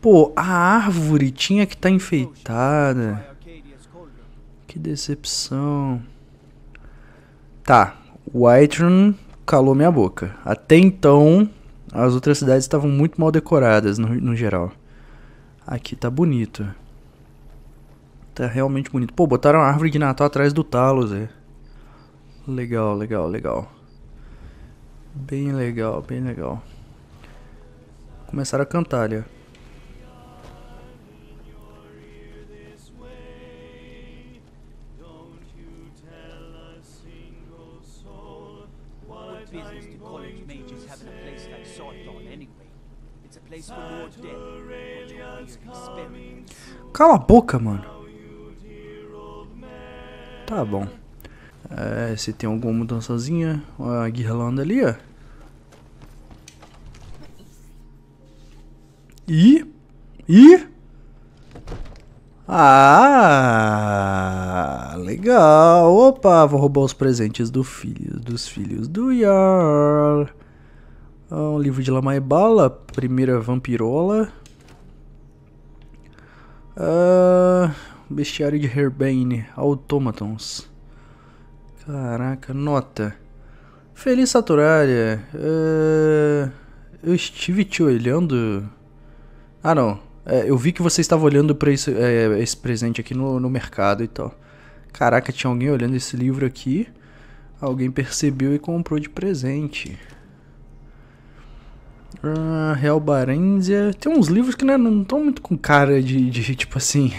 Pô, a árvore tinha que estar tá enfeitada. Que decepção. Tá, Whiterun calou minha boca. Até então, as outras cidades estavam muito mal decoradas, no, no geral. Aqui tá bonito. Tá realmente bonito. Pô, botaram a árvore de Natal atrás do Talos, é. Legal, legal, legal. Bem legal, bem legal. Começaram a cantar, ó. Cala a boca, mano. Tá bom. É, se tem alguma mudançazinha, a guirlanda ali, ó. E? E? Ah, legal. Opa, vou roubar os presentes do filho, dos filhos do Yar. Ah, um livro de bala primeira vampirola. Ah, bestiário de Herbane, Automatons. Caraca, nota. Feliz Saturária. Ah, eu estive te olhando. Ah, não. É, eu vi que você estava olhando para esse, é, esse, presente aqui no, no mercado e tal. Caraca, tinha alguém olhando esse livro aqui. Alguém percebeu e comprou de presente. Real ah, Barendia. É, tem uns livros que né, não estão muito com cara de, de, tipo assim.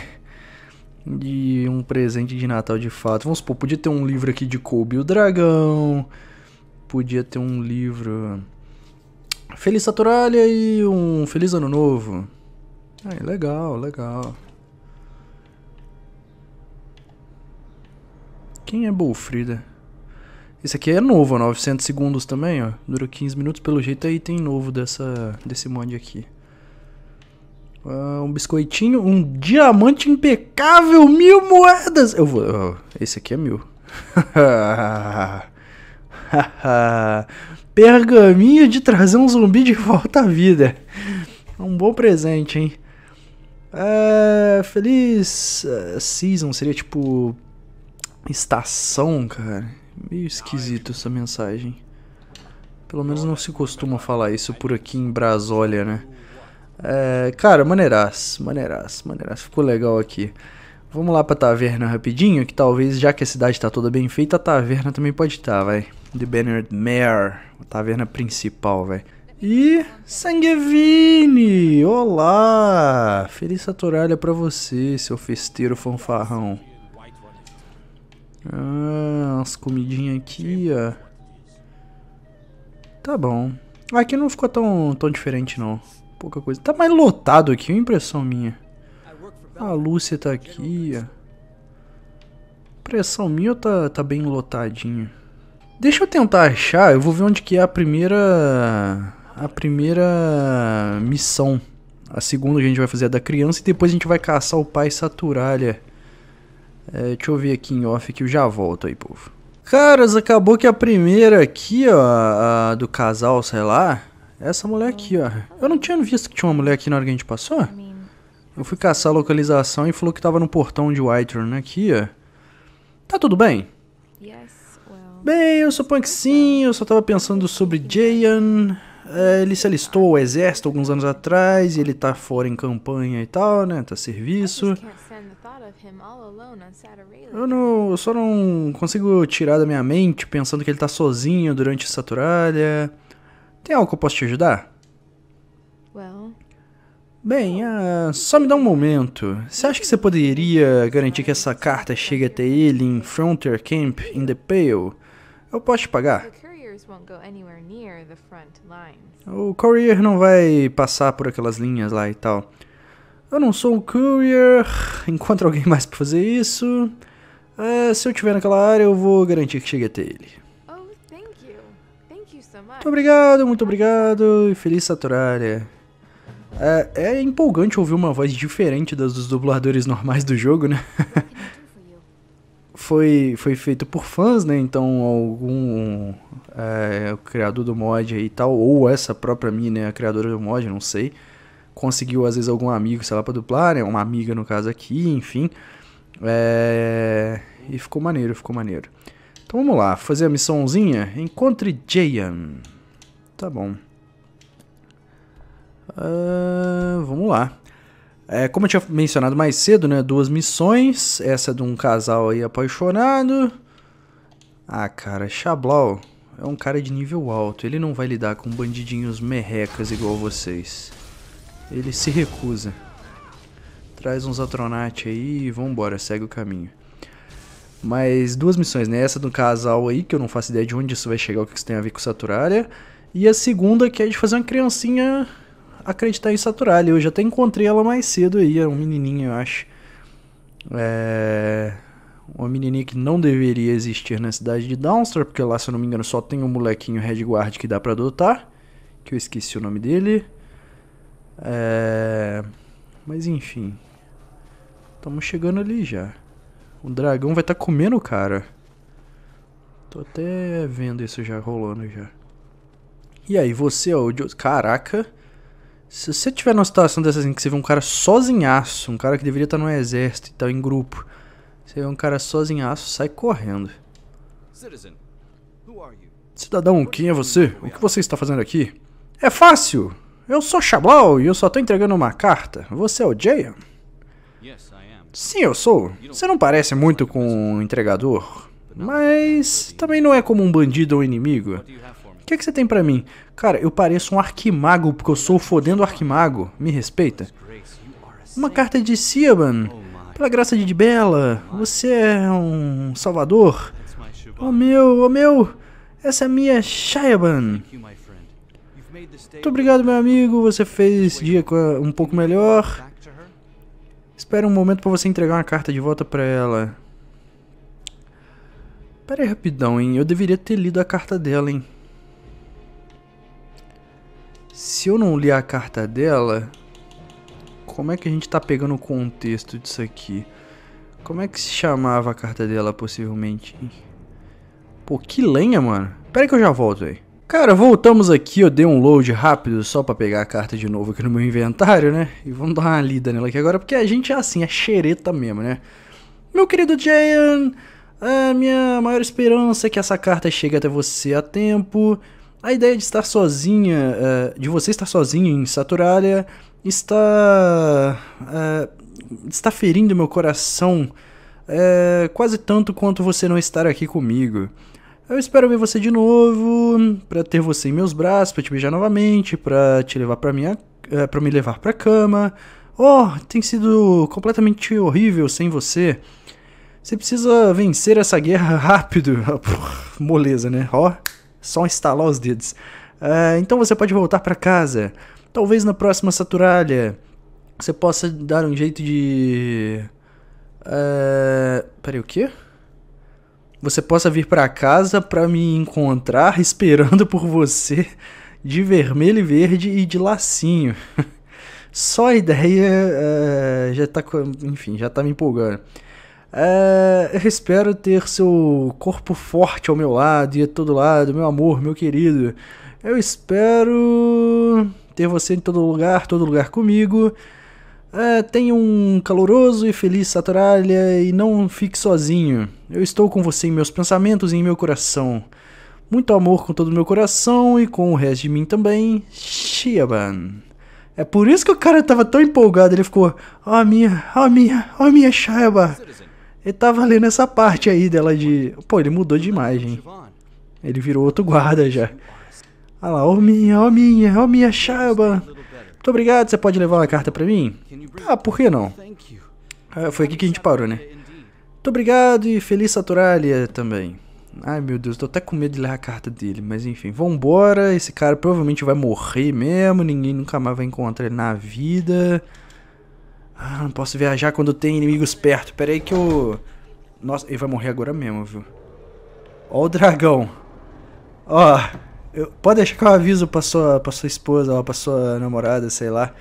De um presente de Natal de fato. Vamos supor, podia ter um livro aqui de Kobe o Dragão. Podia ter um livro. Feliz Saturalia e um Feliz Ano Novo. legal, legal. Quem é Bolfrida? Esse aqui é novo, 900 segundos também, ó. Dura 15 minutos, pelo jeito é item novo dessa, desse mod aqui. Uh, um biscoitinho, um diamante impecável, mil moedas! Eu vou... esse aqui é mil. Pergaminho de trazer um zumbi de volta à vida. Um bom presente, hein? Uh, feliz uh, Season seria tipo... Estação, cara. Meio é esquisito essa mensagem. Pelo menos não é se costuma tá falar isso por aqui em assim. Brasólia, né? É, cara, maneiras, maneiras, maneiras. Ficou legal aqui. Vamos lá pra taverna rapidinho, que talvez, já que a cidade tá toda bem feita, a taverna também pode estar, tá, vai. The Bannered Mare, a taverna principal, vai. E Sanguevini, olá! Feliz Saturalha pra você, seu festeiro fanfarrão. Ah, umas comidinhas aqui, ó. Tá bom. Aqui não ficou tão, tão diferente, não. Pouca coisa. Tá mais lotado aqui, a impressão minha. A Lúcia tá aqui, ó. Impressão minha tá, tá bem lotadinho. Deixa eu tentar achar, eu vou ver onde que é a primeira... A primeira missão. A segunda a gente vai fazer é a da criança e depois a gente vai caçar o pai Saturalha. É, deixa eu ver aqui em off que eu já volto aí, povo. Caras, acabou que a primeira aqui, ó, a, do casal, sei lá, é essa mulher aqui, ó. Eu não tinha visto que tinha uma mulher aqui na hora que a gente passou? Eu fui caçar a localização e falou que tava no portão de Whiterun aqui, ó. Tá tudo bem? Bem, eu suponho que sim, eu só tava pensando sobre Jayan... É, ele se alistou ao exército alguns anos atrás e ele tá fora em campanha e tal, né? Tá serviço. Eu, não, eu só não consigo tirar da minha mente pensando que ele tá sozinho durante essa turalha. Tem algo que eu posso te ajudar? Bem, ah, só me dá um momento. Você acha que você poderia garantir que essa carta chegue até ele em Frontier Camp in the Pale? Eu posso te pagar. O courier não vai passar por aquelas linhas lá e tal. Eu não sou um courier. Encontra alguém mais pra fazer isso. É, se eu tiver naquela área, eu vou garantir que chegue até ele. Oh, thank you. Thank you so muito obrigado, muito obrigado e feliz Saturária. É, é empolgante ouvir uma voz diferente das dos dubladores normais do jogo, né? foi, foi feito por fãs, né? Então algum é, criador do mod e tal, ou essa própria mim, né? A criadora do mod, não sei. Conseguiu às vezes algum amigo, sei lá, pra duplar, né? Uma amiga no caso aqui, enfim. É... E ficou maneiro, ficou maneiro. Então vamos lá, fazer a missãozinha. Encontre Jayan. Tá bom. Uh, vamos lá. É, como eu tinha mencionado mais cedo, né? Duas missões. Essa é de um casal aí apaixonado. Ah, cara, Chablau é um cara de nível alto. Ele não vai lidar com bandidinhos merrecas igual vocês. Ele se recusa. Traz uns atronate aí e vambora, segue o caminho. Mas duas missões, né? Essa do casal aí, que eu não faço ideia de onde isso vai chegar, o que isso tem a ver com Saturária. E a segunda, que é de fazer uma criancinha acreditar em Saturale. Eu já até encontrei ela mais cedo aí, era é um menininho, eu acho. É... Uma menininha que não deveria existir na cidade de Downstore, porque lá, se eu não me engano, só tem um molequinho Red Guard que dá para adotar. Que eu esqueci o nome dele. É... Mas enfim. Estamos chegando ali já. O dragão vai estar tá comendo o cara. Tô até vendo isso já rolando já. E aí, você ó o Caraca. Se você tiver numa situação dessas em assim, que você vê um cara sozinhaço, um cara que deveria estar no exército e tal, em grupo, você vê um cara sozinhaço, sai correndo. Cidadão, quem é você? O que você está fazendo aqui? É fácil! Eu sou Xablau e eu só estou entregando uma carta. Você é o Jayan? Sim, eu sou. Você não parece muito com um entregador, mas também não é como um bandido ou inimigo. O que, é que você tem para mim? Cara, eu pareço um arquimago porque eu sou o fodendo arquimago. Me respeita. Uma carta de Siaban. Pela graça de Bela, você é um salvador. Oh meu, oh meu, essa é a minha Shayaban. Muito obrigado, meu amigo, você fez esse dia um pouco melhor. Espera um momento para você entregar uma carta de volta para ela. Pera aí rapidão, hein, eu deveria ter lido a carta dela, hein. Se eu não li a carta dela, como é que a gente tá pegando o contexto disso aqui? Como é que se chamava a carta dela, possivelmente? Pô, que lenha, mano. Pera que eu já volto aí. Cara, voltamos aqui, eu dei um load rápido só pra pegar a carta de novo aqui no meu inventário, né? E vamos dar uma lida nela aqui agora, porque a gente é assim, é xereta mesmo, né? Meu querido Jayan, a minha maior esperança é que essa carta chegue até você a tempo... A ideia de estar sozinha, eh, de você estar sozinho em Saturalia, está. Eh, está ferindo meu coração eh, quase tanto quanto você não estar aqui comigo. Eu espero ver você de novo, para ter você em meus braços, para te beijar novamente, para te levar para minha, para me levar para cama. Oh, tem sido completamente horrível sem você. Você precisa vencer essa guerra rápido. Moleza, né? Ó. Oh. Só instalar os dedos. Uh, então você pode voltar para casa. Talvez na próxima Saturalha você possa dar um jeito de. Uh, peraí, o quê? Você possa vir para casa para me encontrar esperando por você de vermelho e verde e de lacinho. Só a ideia uh, já tá. Enfim, já tá me empolgando. É, eu espero ter seu corpo forte ao meu lado e a todo lado, meu amor, meu querido. Eu espero ter você em todo lugar, todo lugar comigo. É, tenha um caloroso e feliz Saturalha e não fique sozinho. Eu estou com você em meus pensamentos e em meu coração. Muito amor com todo o meu coração e com o resto de mim também. Shiaban. É por isso que o cara tava tão empolgado, ele ficou, ó oh, ah, minha, ó oh, ah, minha, ó oh, ah, minha Shiaban. Ele tava lendo essa parte aí dela de. Pô, ele mudou de imagem. Ele virou outro guarda já. Olha, lá, ó minha, ó minha, ó minha chaba. Muito obrigado, você pode levar uma carta pra mim? Tá, por que não? Ah, foi aqui que a gente parou, né? Muito obrigado e feliz Saturalia também. Ai meu Deus, tô até com medo de ler a carta dele, mas enfim, vambora. Esse cara provavelmente vai morrer mesmo, ninguém nunca mais vai encontrar ele na vida. Ah, não posso viajar quando tem inimigos perto. Pera aí que eu... Nossa, ele vai morrer agora mesmo, viu? Ó o dragão. Ó, eu... pode deixar que eu aviso pra sua, pra sua esposa, ó, pra sua namorada, sei lá.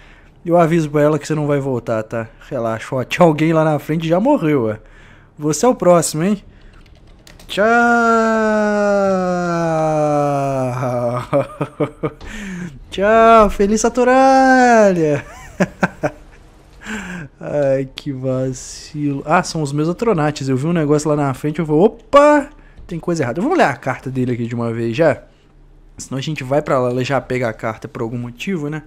Eu aviso pra ela que você não vai voltar, tá? Relaxa, ó. Tinha alguém lá na frente já morreu, ó. Você é o próximo, hein? Tchau! Tchau! Feliz Hahaha. Ai, que vacilo. Ah, são os meus atronates. Eu vi um negócio lá na frente, eu vou, opa, tem coisa errada. Vamos ler a carta dele aqui de uma vez já? Senão a gente vai para lá, ela já pega a carta por algum motivo, né?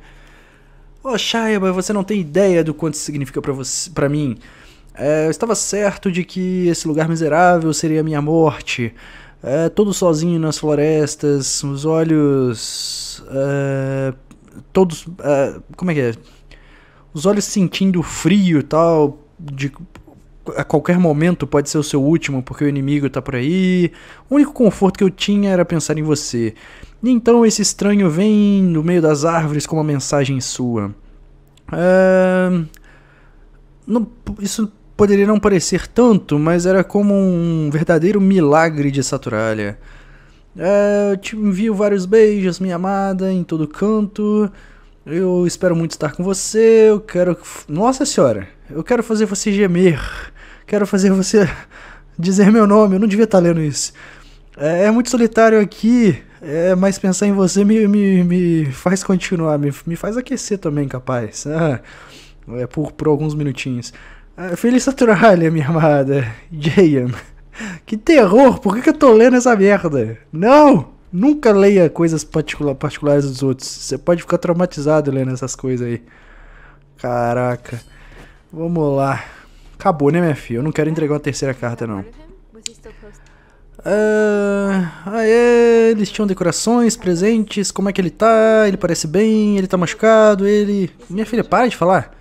Ô, oh, Shaiba, você não tem ideia do quanto isso significa para você, para mim. É, eu estava certo de que esse lugar miserável seria a minha morte. É, todo sozinho nas florestas, os olhos... É, todos... É, como é que é? os olhos sentindo frio e tal, de a qualquer momento pode ser o seu último porque o inimigo tá por aí. O único conforto que eu tinha era pensar em você. E então esse estranho vem no meio das árvores com uma mensagem sua. É... Não, isso poderia não parecer tanto, mas era como um verdadeiro milagre de Saturalha. É, eu te envio vários beijos, minha amada, em todo canto. Eu espero muito estar com você. Eu quero. Nossa senhora! Eu quero fazer você gemer. Quero fazer você dizer meu nome. Eu não devia estar lendo isso. É, é muito solitário aqui. É, mas pensar em você me, me, me faz continuar, me, me faz aquecer também, capaz. Ah, é por, por alguns minutinhos. Ah, Feliz Atralha, minha amada. Jayam. Que terror! Por que, que eu tô lendo essa merda? Não! Nunca leia coisas particular, particulares dos outros. Você pode ficar traumatizado lendo essas coisas aí. Caraca. Vamos lá. Acabou, né, minha filha? Eu não quero entregar uma terceira carta, não. Ah, aê, eles tinham decorações, presentes, como é que ele tá? Ele parece bem, ele tá machucado, ele... Minha filha, para de falar.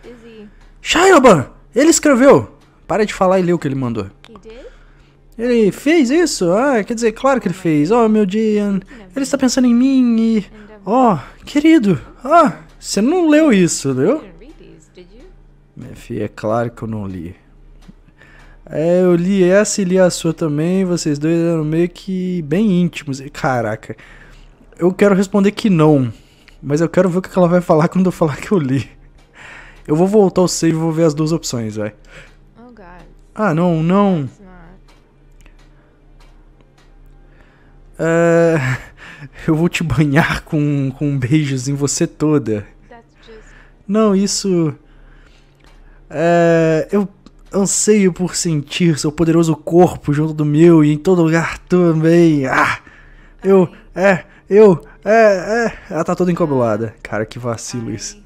Shailaban! Ele escreveu! Para de falar e lê o que ele mandou. Ele ele fez isso? Ah, quer dizer, claro que ele fez. Oh, meu dia. Ele está pensando em mim e. Oh, querido. Ah, você não leu isso, leu? Minha filha, é claro que eu não li. É, eu li essa e li a sua também. Vocês dois eram meio que bem íntimos. Caraca. Eu quero responder que não. Mas eu quero ver o que ela vai falar quando eu falar que eu li. Eu vou voltar ao save e vou ver as duas opções, vai. Oh, ah, não, não. Uh, eu vou te banhar com, com beijos em você toda. Não, isso. Uh, eu anseio por sentir seu poderoso corpo junto do meu e em todo lugar também. Ah! Eu. É, eu. É, é. Ela tá toda encabulada. Cara, que vacilo isso.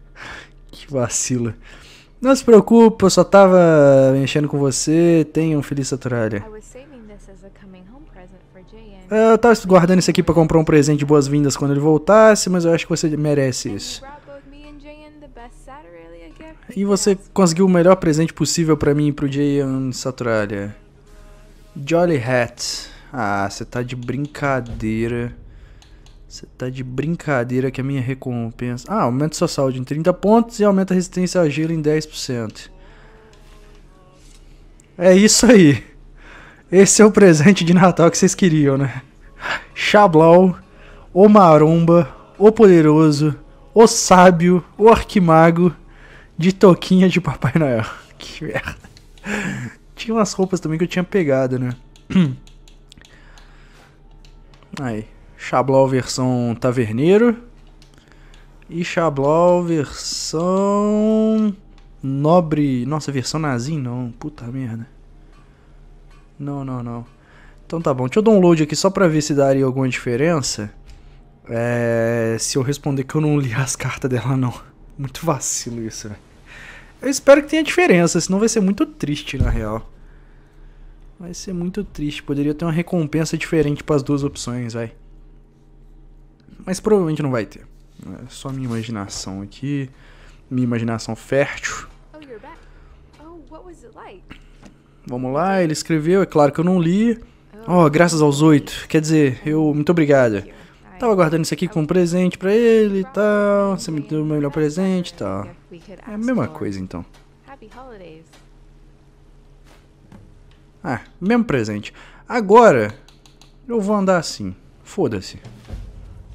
que vacila. Não se preocupa, eu só tava mexendo com você. Tenha um feliz Saturnália. É, eu tava guardando isso aqui pra comprar um presente de boas-vindas quando ele voltasse, mas eu acho que você merece isso. E você conseguiu o melhor presente possível pra mim e pro Jayan Saturalia. Jolly Hat. Ah, você tá de brincadeira. Você tá de brincadeira que é a minha recompensa... Ah, aumenta sua saúde em 30 pontos e aumenta a resistência ao gelo em 10%. É isso aí. Esse é o presente de Natal que vocês queriam, né? Chablau, o Maromba, o Poderoso, o Sábio, o Arquimago, de toquinha de Papai Noel. Que merda. Tinha umas roupas também que eu tinha pegado, né? Aí. Chablau versão taverneiro. E Chablau versão. Nobre. Nossa, versão nazim não. Puta merda. Não, não, não. Então tá bom. Deixa eu download aqui só pra ver se daria alguma diferença. É, se eu responder que eu não li as cartas dela, não. Muito vacilo isso, né? Eu espero que tenha diferença, senão vai ser muito triste, na real. Vai ser muito triste. Poderia ter uma recompensa diferente para as duas opções, vai. Mas provavelmente não vai ter. É só minha imaginação aqui. Minha imaginação fértil. Oh, you're back. Oh, what was it like? Vamos lá, ele escreveu, é claro que eu não li. Oh, graças aos oito. Quer dizer, eu. Muito obrigada. Tava guardando isso aqui como um presente pra ele e tal. Você me deu o melhor presente e tal. É a mesma coisa então. Ah, mesmo presente. Agora, eu vou andar assim. Foda-se.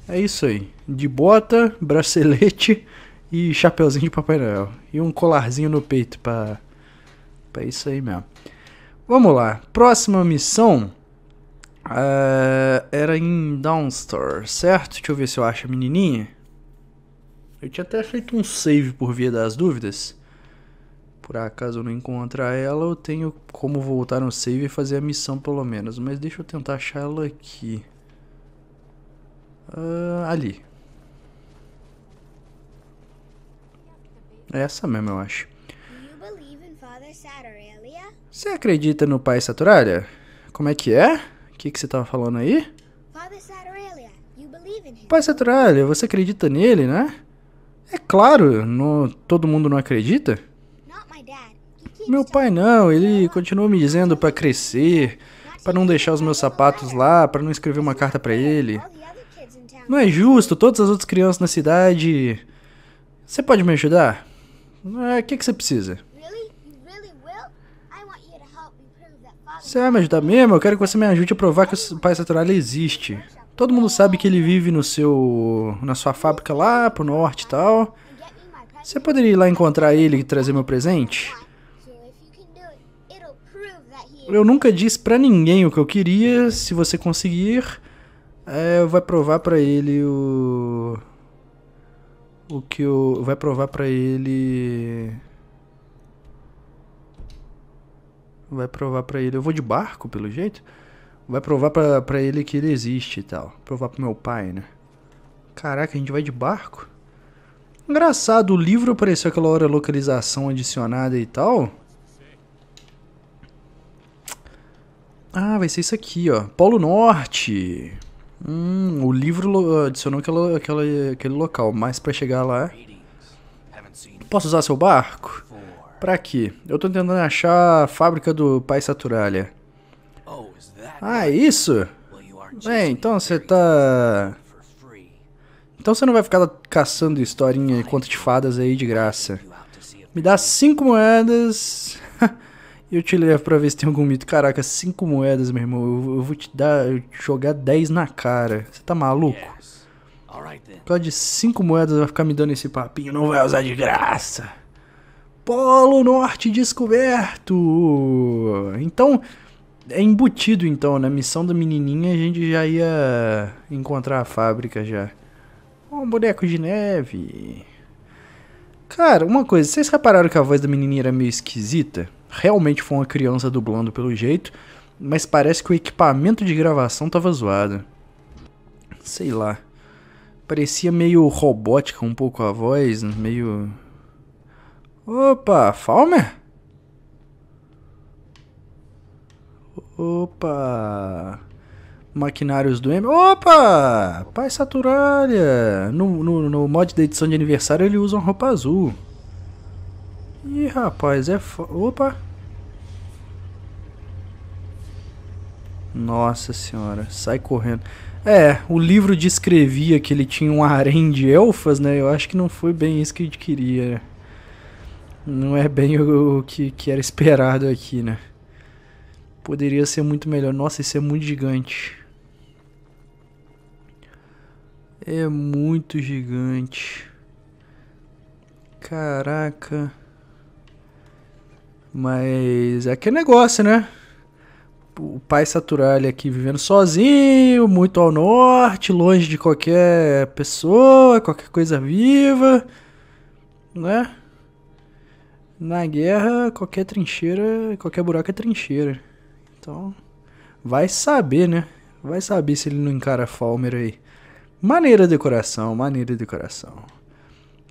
É isso aí. De bota, bracelete e chapeuzinho de Papai Noel. E um colarzinho no peito pra. pra isso aí mesmo. Vamos lá. Próxima missão uh, era em Downstore, certo? Deixa eu ver se eu acho a menininha. Eu tinha até feito um save por via das dúvidas. Por acaso eu não encontrar ela, eu tenho como voltar no save e fazer a missão pelo menos. Mas deixa eu tentar achar ela aqui. Uh, ali. É essa mesmo, eu acho. Você acredita no Pai Saturalia? Como é que é? O que, que você tava falando aí? Pai Saturalia, você acredita nele, né? É claro, no, todo mundo não acredita. Meu pai não, ele continua me dizendo para crescer, para não deixar os meus sapatos lá, para não escrever uma carta para ele. Não é justo, todas as outras crianças na cidade. Você pode me ajudar? É, o é, que, que você precisa? Você vai me ajudar mesmo? Eu quero que você me ajude a provar que o pai Saturalha existe. Todo mundo sabe que ele vive no seu. na sua fábrica lá pro norte e tal. Você poderia ir lá encontrar ele e trazer meu presente? Eu nunca disse para ninguém o que eu queria. Se você conseguir, é, vai provar para ele o o que eu vai provar para ele vai provar para ele. Eu vou de barco, pelo jeito. Vai provar para ele que ele existe e tal. Provar pro meu pai, né? Caraca, a gente vai de barco? Engraçado, o livro apareceu aquela hora localização adicionada e tal. Ah, vai ser isso aqui, ó. Polo Norte. Hum, o livro adicionou aquela, aquela, aquele local, mas para chegar lá... Posso usar seu barco? Pra quê? Eu tô tentando achar a fábrica do pai Saturalha. Oh, ah, é isso? Bem, então você tá... Então você não vai ficar caçando historinha e conto de fadas aí de graça. Me dá cinco moedas e eu te levo pra ver se tem algum mito. Caraca, cinco moedas, meu irmão. Eu, eu vou te dar, eu te jogar dez na cara. Você tá maluco? Por causa de cinco moedas vai ficar me dando esse papinho. Não vai usar de graça. Polo Norte descoberto! Então, é embutido então, na né? missão da menininha a gente já ia encontrar a fábrica já. Um boneco de neve. Cara, uma coisa, vocês repararam que a voz da menininha era meio esquisita? Realmente foi uma criança dublando pelo jeito, mas parece que o equipamento de gravação tava zoado. Sei lá. Parecia meio robótica um pouco a voz, meio Opa, Falmer? Opa! Maquinários do M. Opa! Pai saturária! No, no, no mod da edição de aniversário ele usa uma roupa azul. Ih, rapaz, é fo... Opa! Nossa senhora, sai correndo. É, o livro descrevia que ele tinha um harém de elfas, né? Eu acho que não foi bem isso que ele queria não é bem o, o que, que era esperado aqui, né? Poderia ser muito melhor. Nossa, isso é muito gigante. É muito gigante. Caraca. Mas é aquele negócio, né? O pai Saturalha aqui vivendo sozinho, muito ao norte, longe de qualquer pessoa, qualquer coisa viva, né? Na guerra, qualquer trincheira, qualquer buraco é trincheira. Então, vai saber, né? Vai saber se ele não encara Falmer aí. Maneira de decoração, maneira de decoração.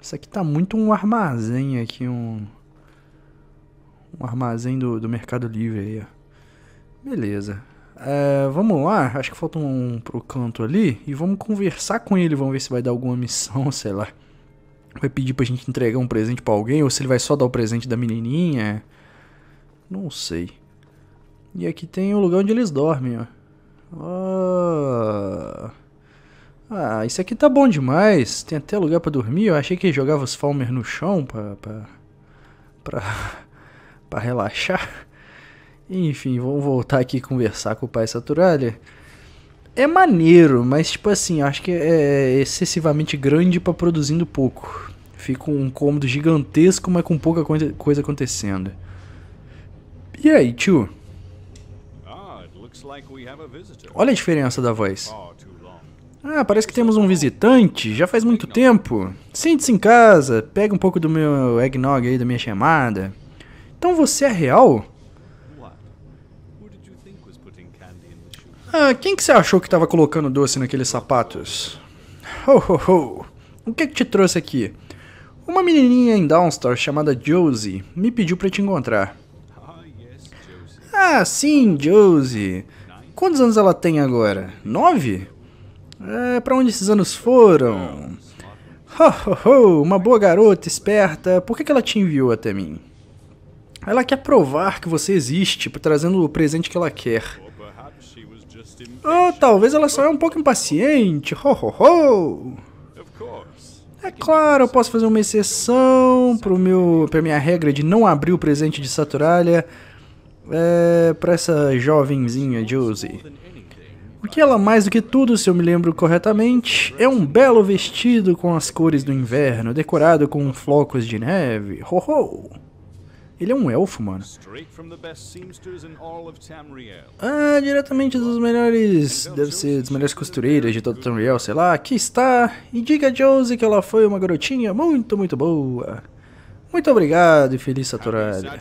Isso aqui tá muito um armazém aqui, um... Um armazém do, do Mercado Livre aí, ó. Beleza. É, vamos lá, acho que falta um pro canto ali. E vamos conversar com ele, vamos ver se vai dar alguma missão, sei lá vai pedir pra gente entregar um presente pra alguém, ou se ele vai só dar o presente da menininha. Não sei. E aqui tem o lugar onde eles dormem, ó. Oh. Ah, isso aqui tá bom demais. Tem até lugar pra dormir. Eu achei que jogava os Falmer no chão pra... pra... pra, pra relaxar. Enfim, vamos voltar aqui conversar com o pai Saturalha é maneiro, mas tipo assim, acho que é, é excessivamente grande para produzindo pouco. Fica um cômodo gigantesco, mas com pouca coisa acontecendo. E aí, tio? Ah, Olha a diferença da voz. Ah, parece que temos um visitante. Já faz muito tempo. Sente-se em casa, pega um pouco do meu eggnog aí, da minha chamada. Então você é real? Ah, quem que você achou que estava colocando doce naqueles sapatos? Ho, ho, ho. O que, é que te trouxe aqui? Uma menininha em Downstar chamada Josie me pediu para te encontrar. Ah, sim, Josie. Quantos anos ela tem agora? Nove? É, para onde esses anos foram? Ho, ho, ho, uma boa garota, esperta. Por que, que ela te enviou até mim? Ela quer provar que você existe, tipo, trazendo o presente que ela quer. Oh, talvez ela só é um pouco impaciente. Ho, ho, ho. É claro, eu posso fazer uma exceção pro meu, pra minha regra de não abrir o presente de Saturalha é, pra essa jovenzinha Josie. O que ela mais do que tudo, se eu me lembro corretamente, é um belo vestido com as cores do inverno, decorado com flocos de neve. Ho, ho. Ele é um elfo, mano. Ah, diretamente dos melhores... Deve ser dos melhores costureiras de todo Tamriel, sei lá. Aqui está. E diga a Josie que ela foi uma garotinha muito, muito boa. Muito obrigado e feliz Saturália.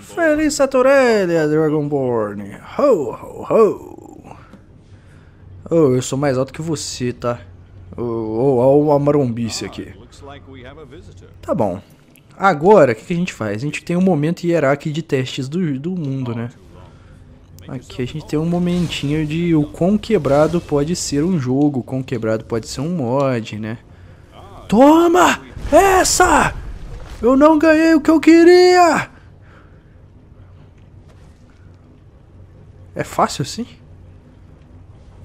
Feliz Saturália, Dragonborn. Ho, ho, ho. Oh, eu sou mais alto que você, tá? Ou oh, oh, oh, a marombice aqui. Tá bom. Agora, o que, que, a gente faz? A gente tem um momento hierárquico de testes do, do mundo, né? Aqui a gente tem um momentinho de o quão quebrado pode ser um jogo, o quão quebrado pode ser um mod, né? Toma! Essa! Eu não ganhei o que eu queria! É fácil assim?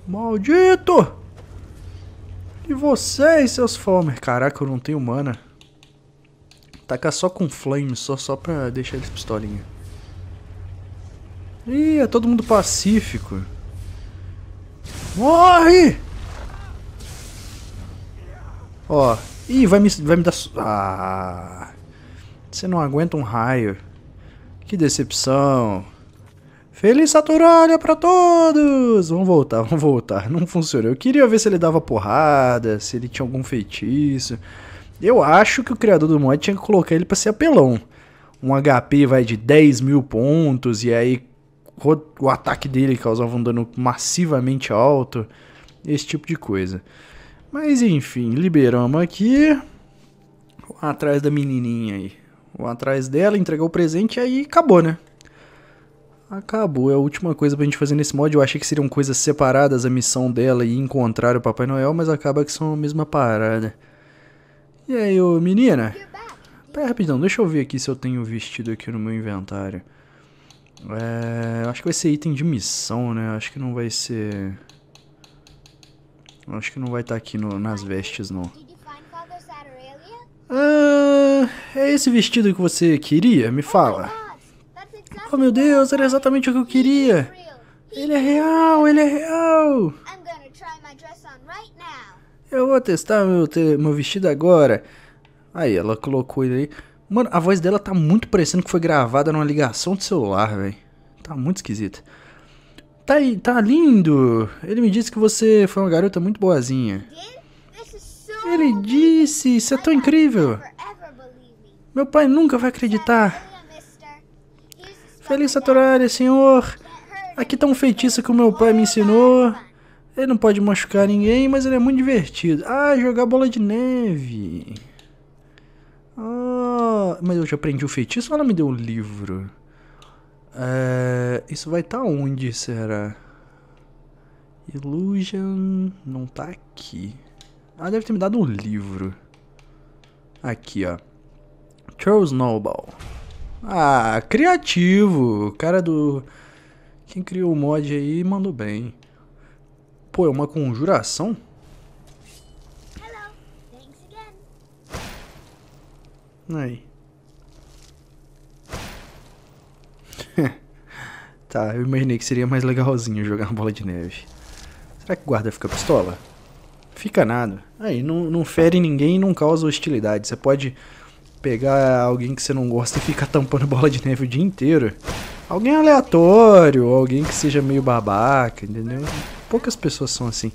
Maldito! E vocês, seus fomers, Caraca, eu não tenho mana. Tacar só com flame, só, só pra deixar eles pistolinha. Ih, é todo mundo pacífico. Morre! Ó. Ih, vai me, vai me dar... Ah... Você não aguenta um raio. Que decepção. Feliz Saturnália pra todos! Vamos voltar, vamos voltar. Não funcionou. Eu queria ver se ele dava porrada, se ele tinha algum feitiço. Eu acho que o criador do mod tinha que colocar ele para ser apelão. Um HP vai de 10 mil pontos, e aí o ataque dele causava um dano massivamente alto, esse tipo de coisa. Mas enfim, liberamos aqui. Vou atrás da menininha aí. Vou atrás dela, entregar o presente e aí acabou, né? Acabou, é a última coisa pra gente fazer nesse mod. Eu achei que seriam coisas separadas a missão dela e encontrar o Papai Noel, mas acaba que são a mesma parada. E aí, ô menina? Pera rapidão, deixa eu ver aqui se eu tenho vestido aqui no meu inventário. É, acho que vai ser item de missão, né? Acho que não vai ser... Acho que não vai estar tá aqui no, nas vestes, não. Ah, é esse vestido que você queria? Me fala. Oh, meu Deus, era exatamente o que eu queria. Ele é real, ele é real. Eu vou testar meu, meu vestido agora. Aí, ela colocou ele aí. Mano, a voz dela tá muito parecendo que foi gravada numa ligação de celular, velho. Tá muito esquisita. Tá, tá lindo. Ele me disse que você foi uma garota muito boazinha. Ele disse, isso é tão incrível. Meu pai nunca vai acreditar. Feliz Saturária, senhor. Aqui tá um feitiço que o meu pai me ensinou. Ele não pode machucar ninguém, mas ele é muito divertido. Ah, jogar bola de neve. Ah, mas eu já aprendi o feitiço, ela me deu o um livro. É, isso vai estar tá onde, será? Illusion... Não tá aqui. Ah, deve ter me dado um livro. Aqui, ó. Charles Snowball. Ah, criativo. O cara do... Quem criou o mod aí mandou bem. Pô, é uma conjuração? Aí. tá, eu imaginei que seria mais legalzinho jogar uma bola de neve. Será que o guarda fica pistola? Fica nada. Aí, não, não fere ninguém e não causa hostilidade. Você pode pegar alguém que você não gosta e ficar tampando bola de neve o dia inteiro. Alguém aleatório, alguém que seja meio babaca, entendeu? Poucas pessoas são assim.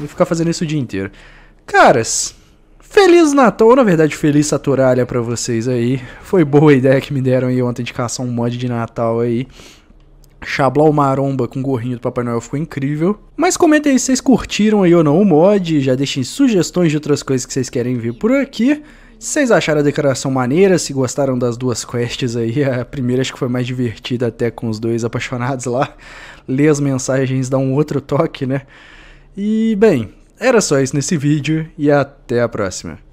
Vou ficar fazendo isso o dia inteiro. Caras, Feliz Natal, ou na verdade Feliz Saturalha para vocês aí. Foi boa a ideia que me deram aí ontem de caçar um mod de Natal aí. Chablau Maromba com gorrinho do Papai Noel ficou incrível. Mas comentem aí se vocês curtiram aí ou não o mod, já deixem sugestões de outras coisas que vocês querem ver por aqui. Se vocês acharam a decoração maneira, se gostaram das duas quests aí, a primeira acho que foi mais divertida até com os dois apaixonados lá ler as mensagens dá um outro toque, né? E bem, era só isso nesse vídeo e até a próxima.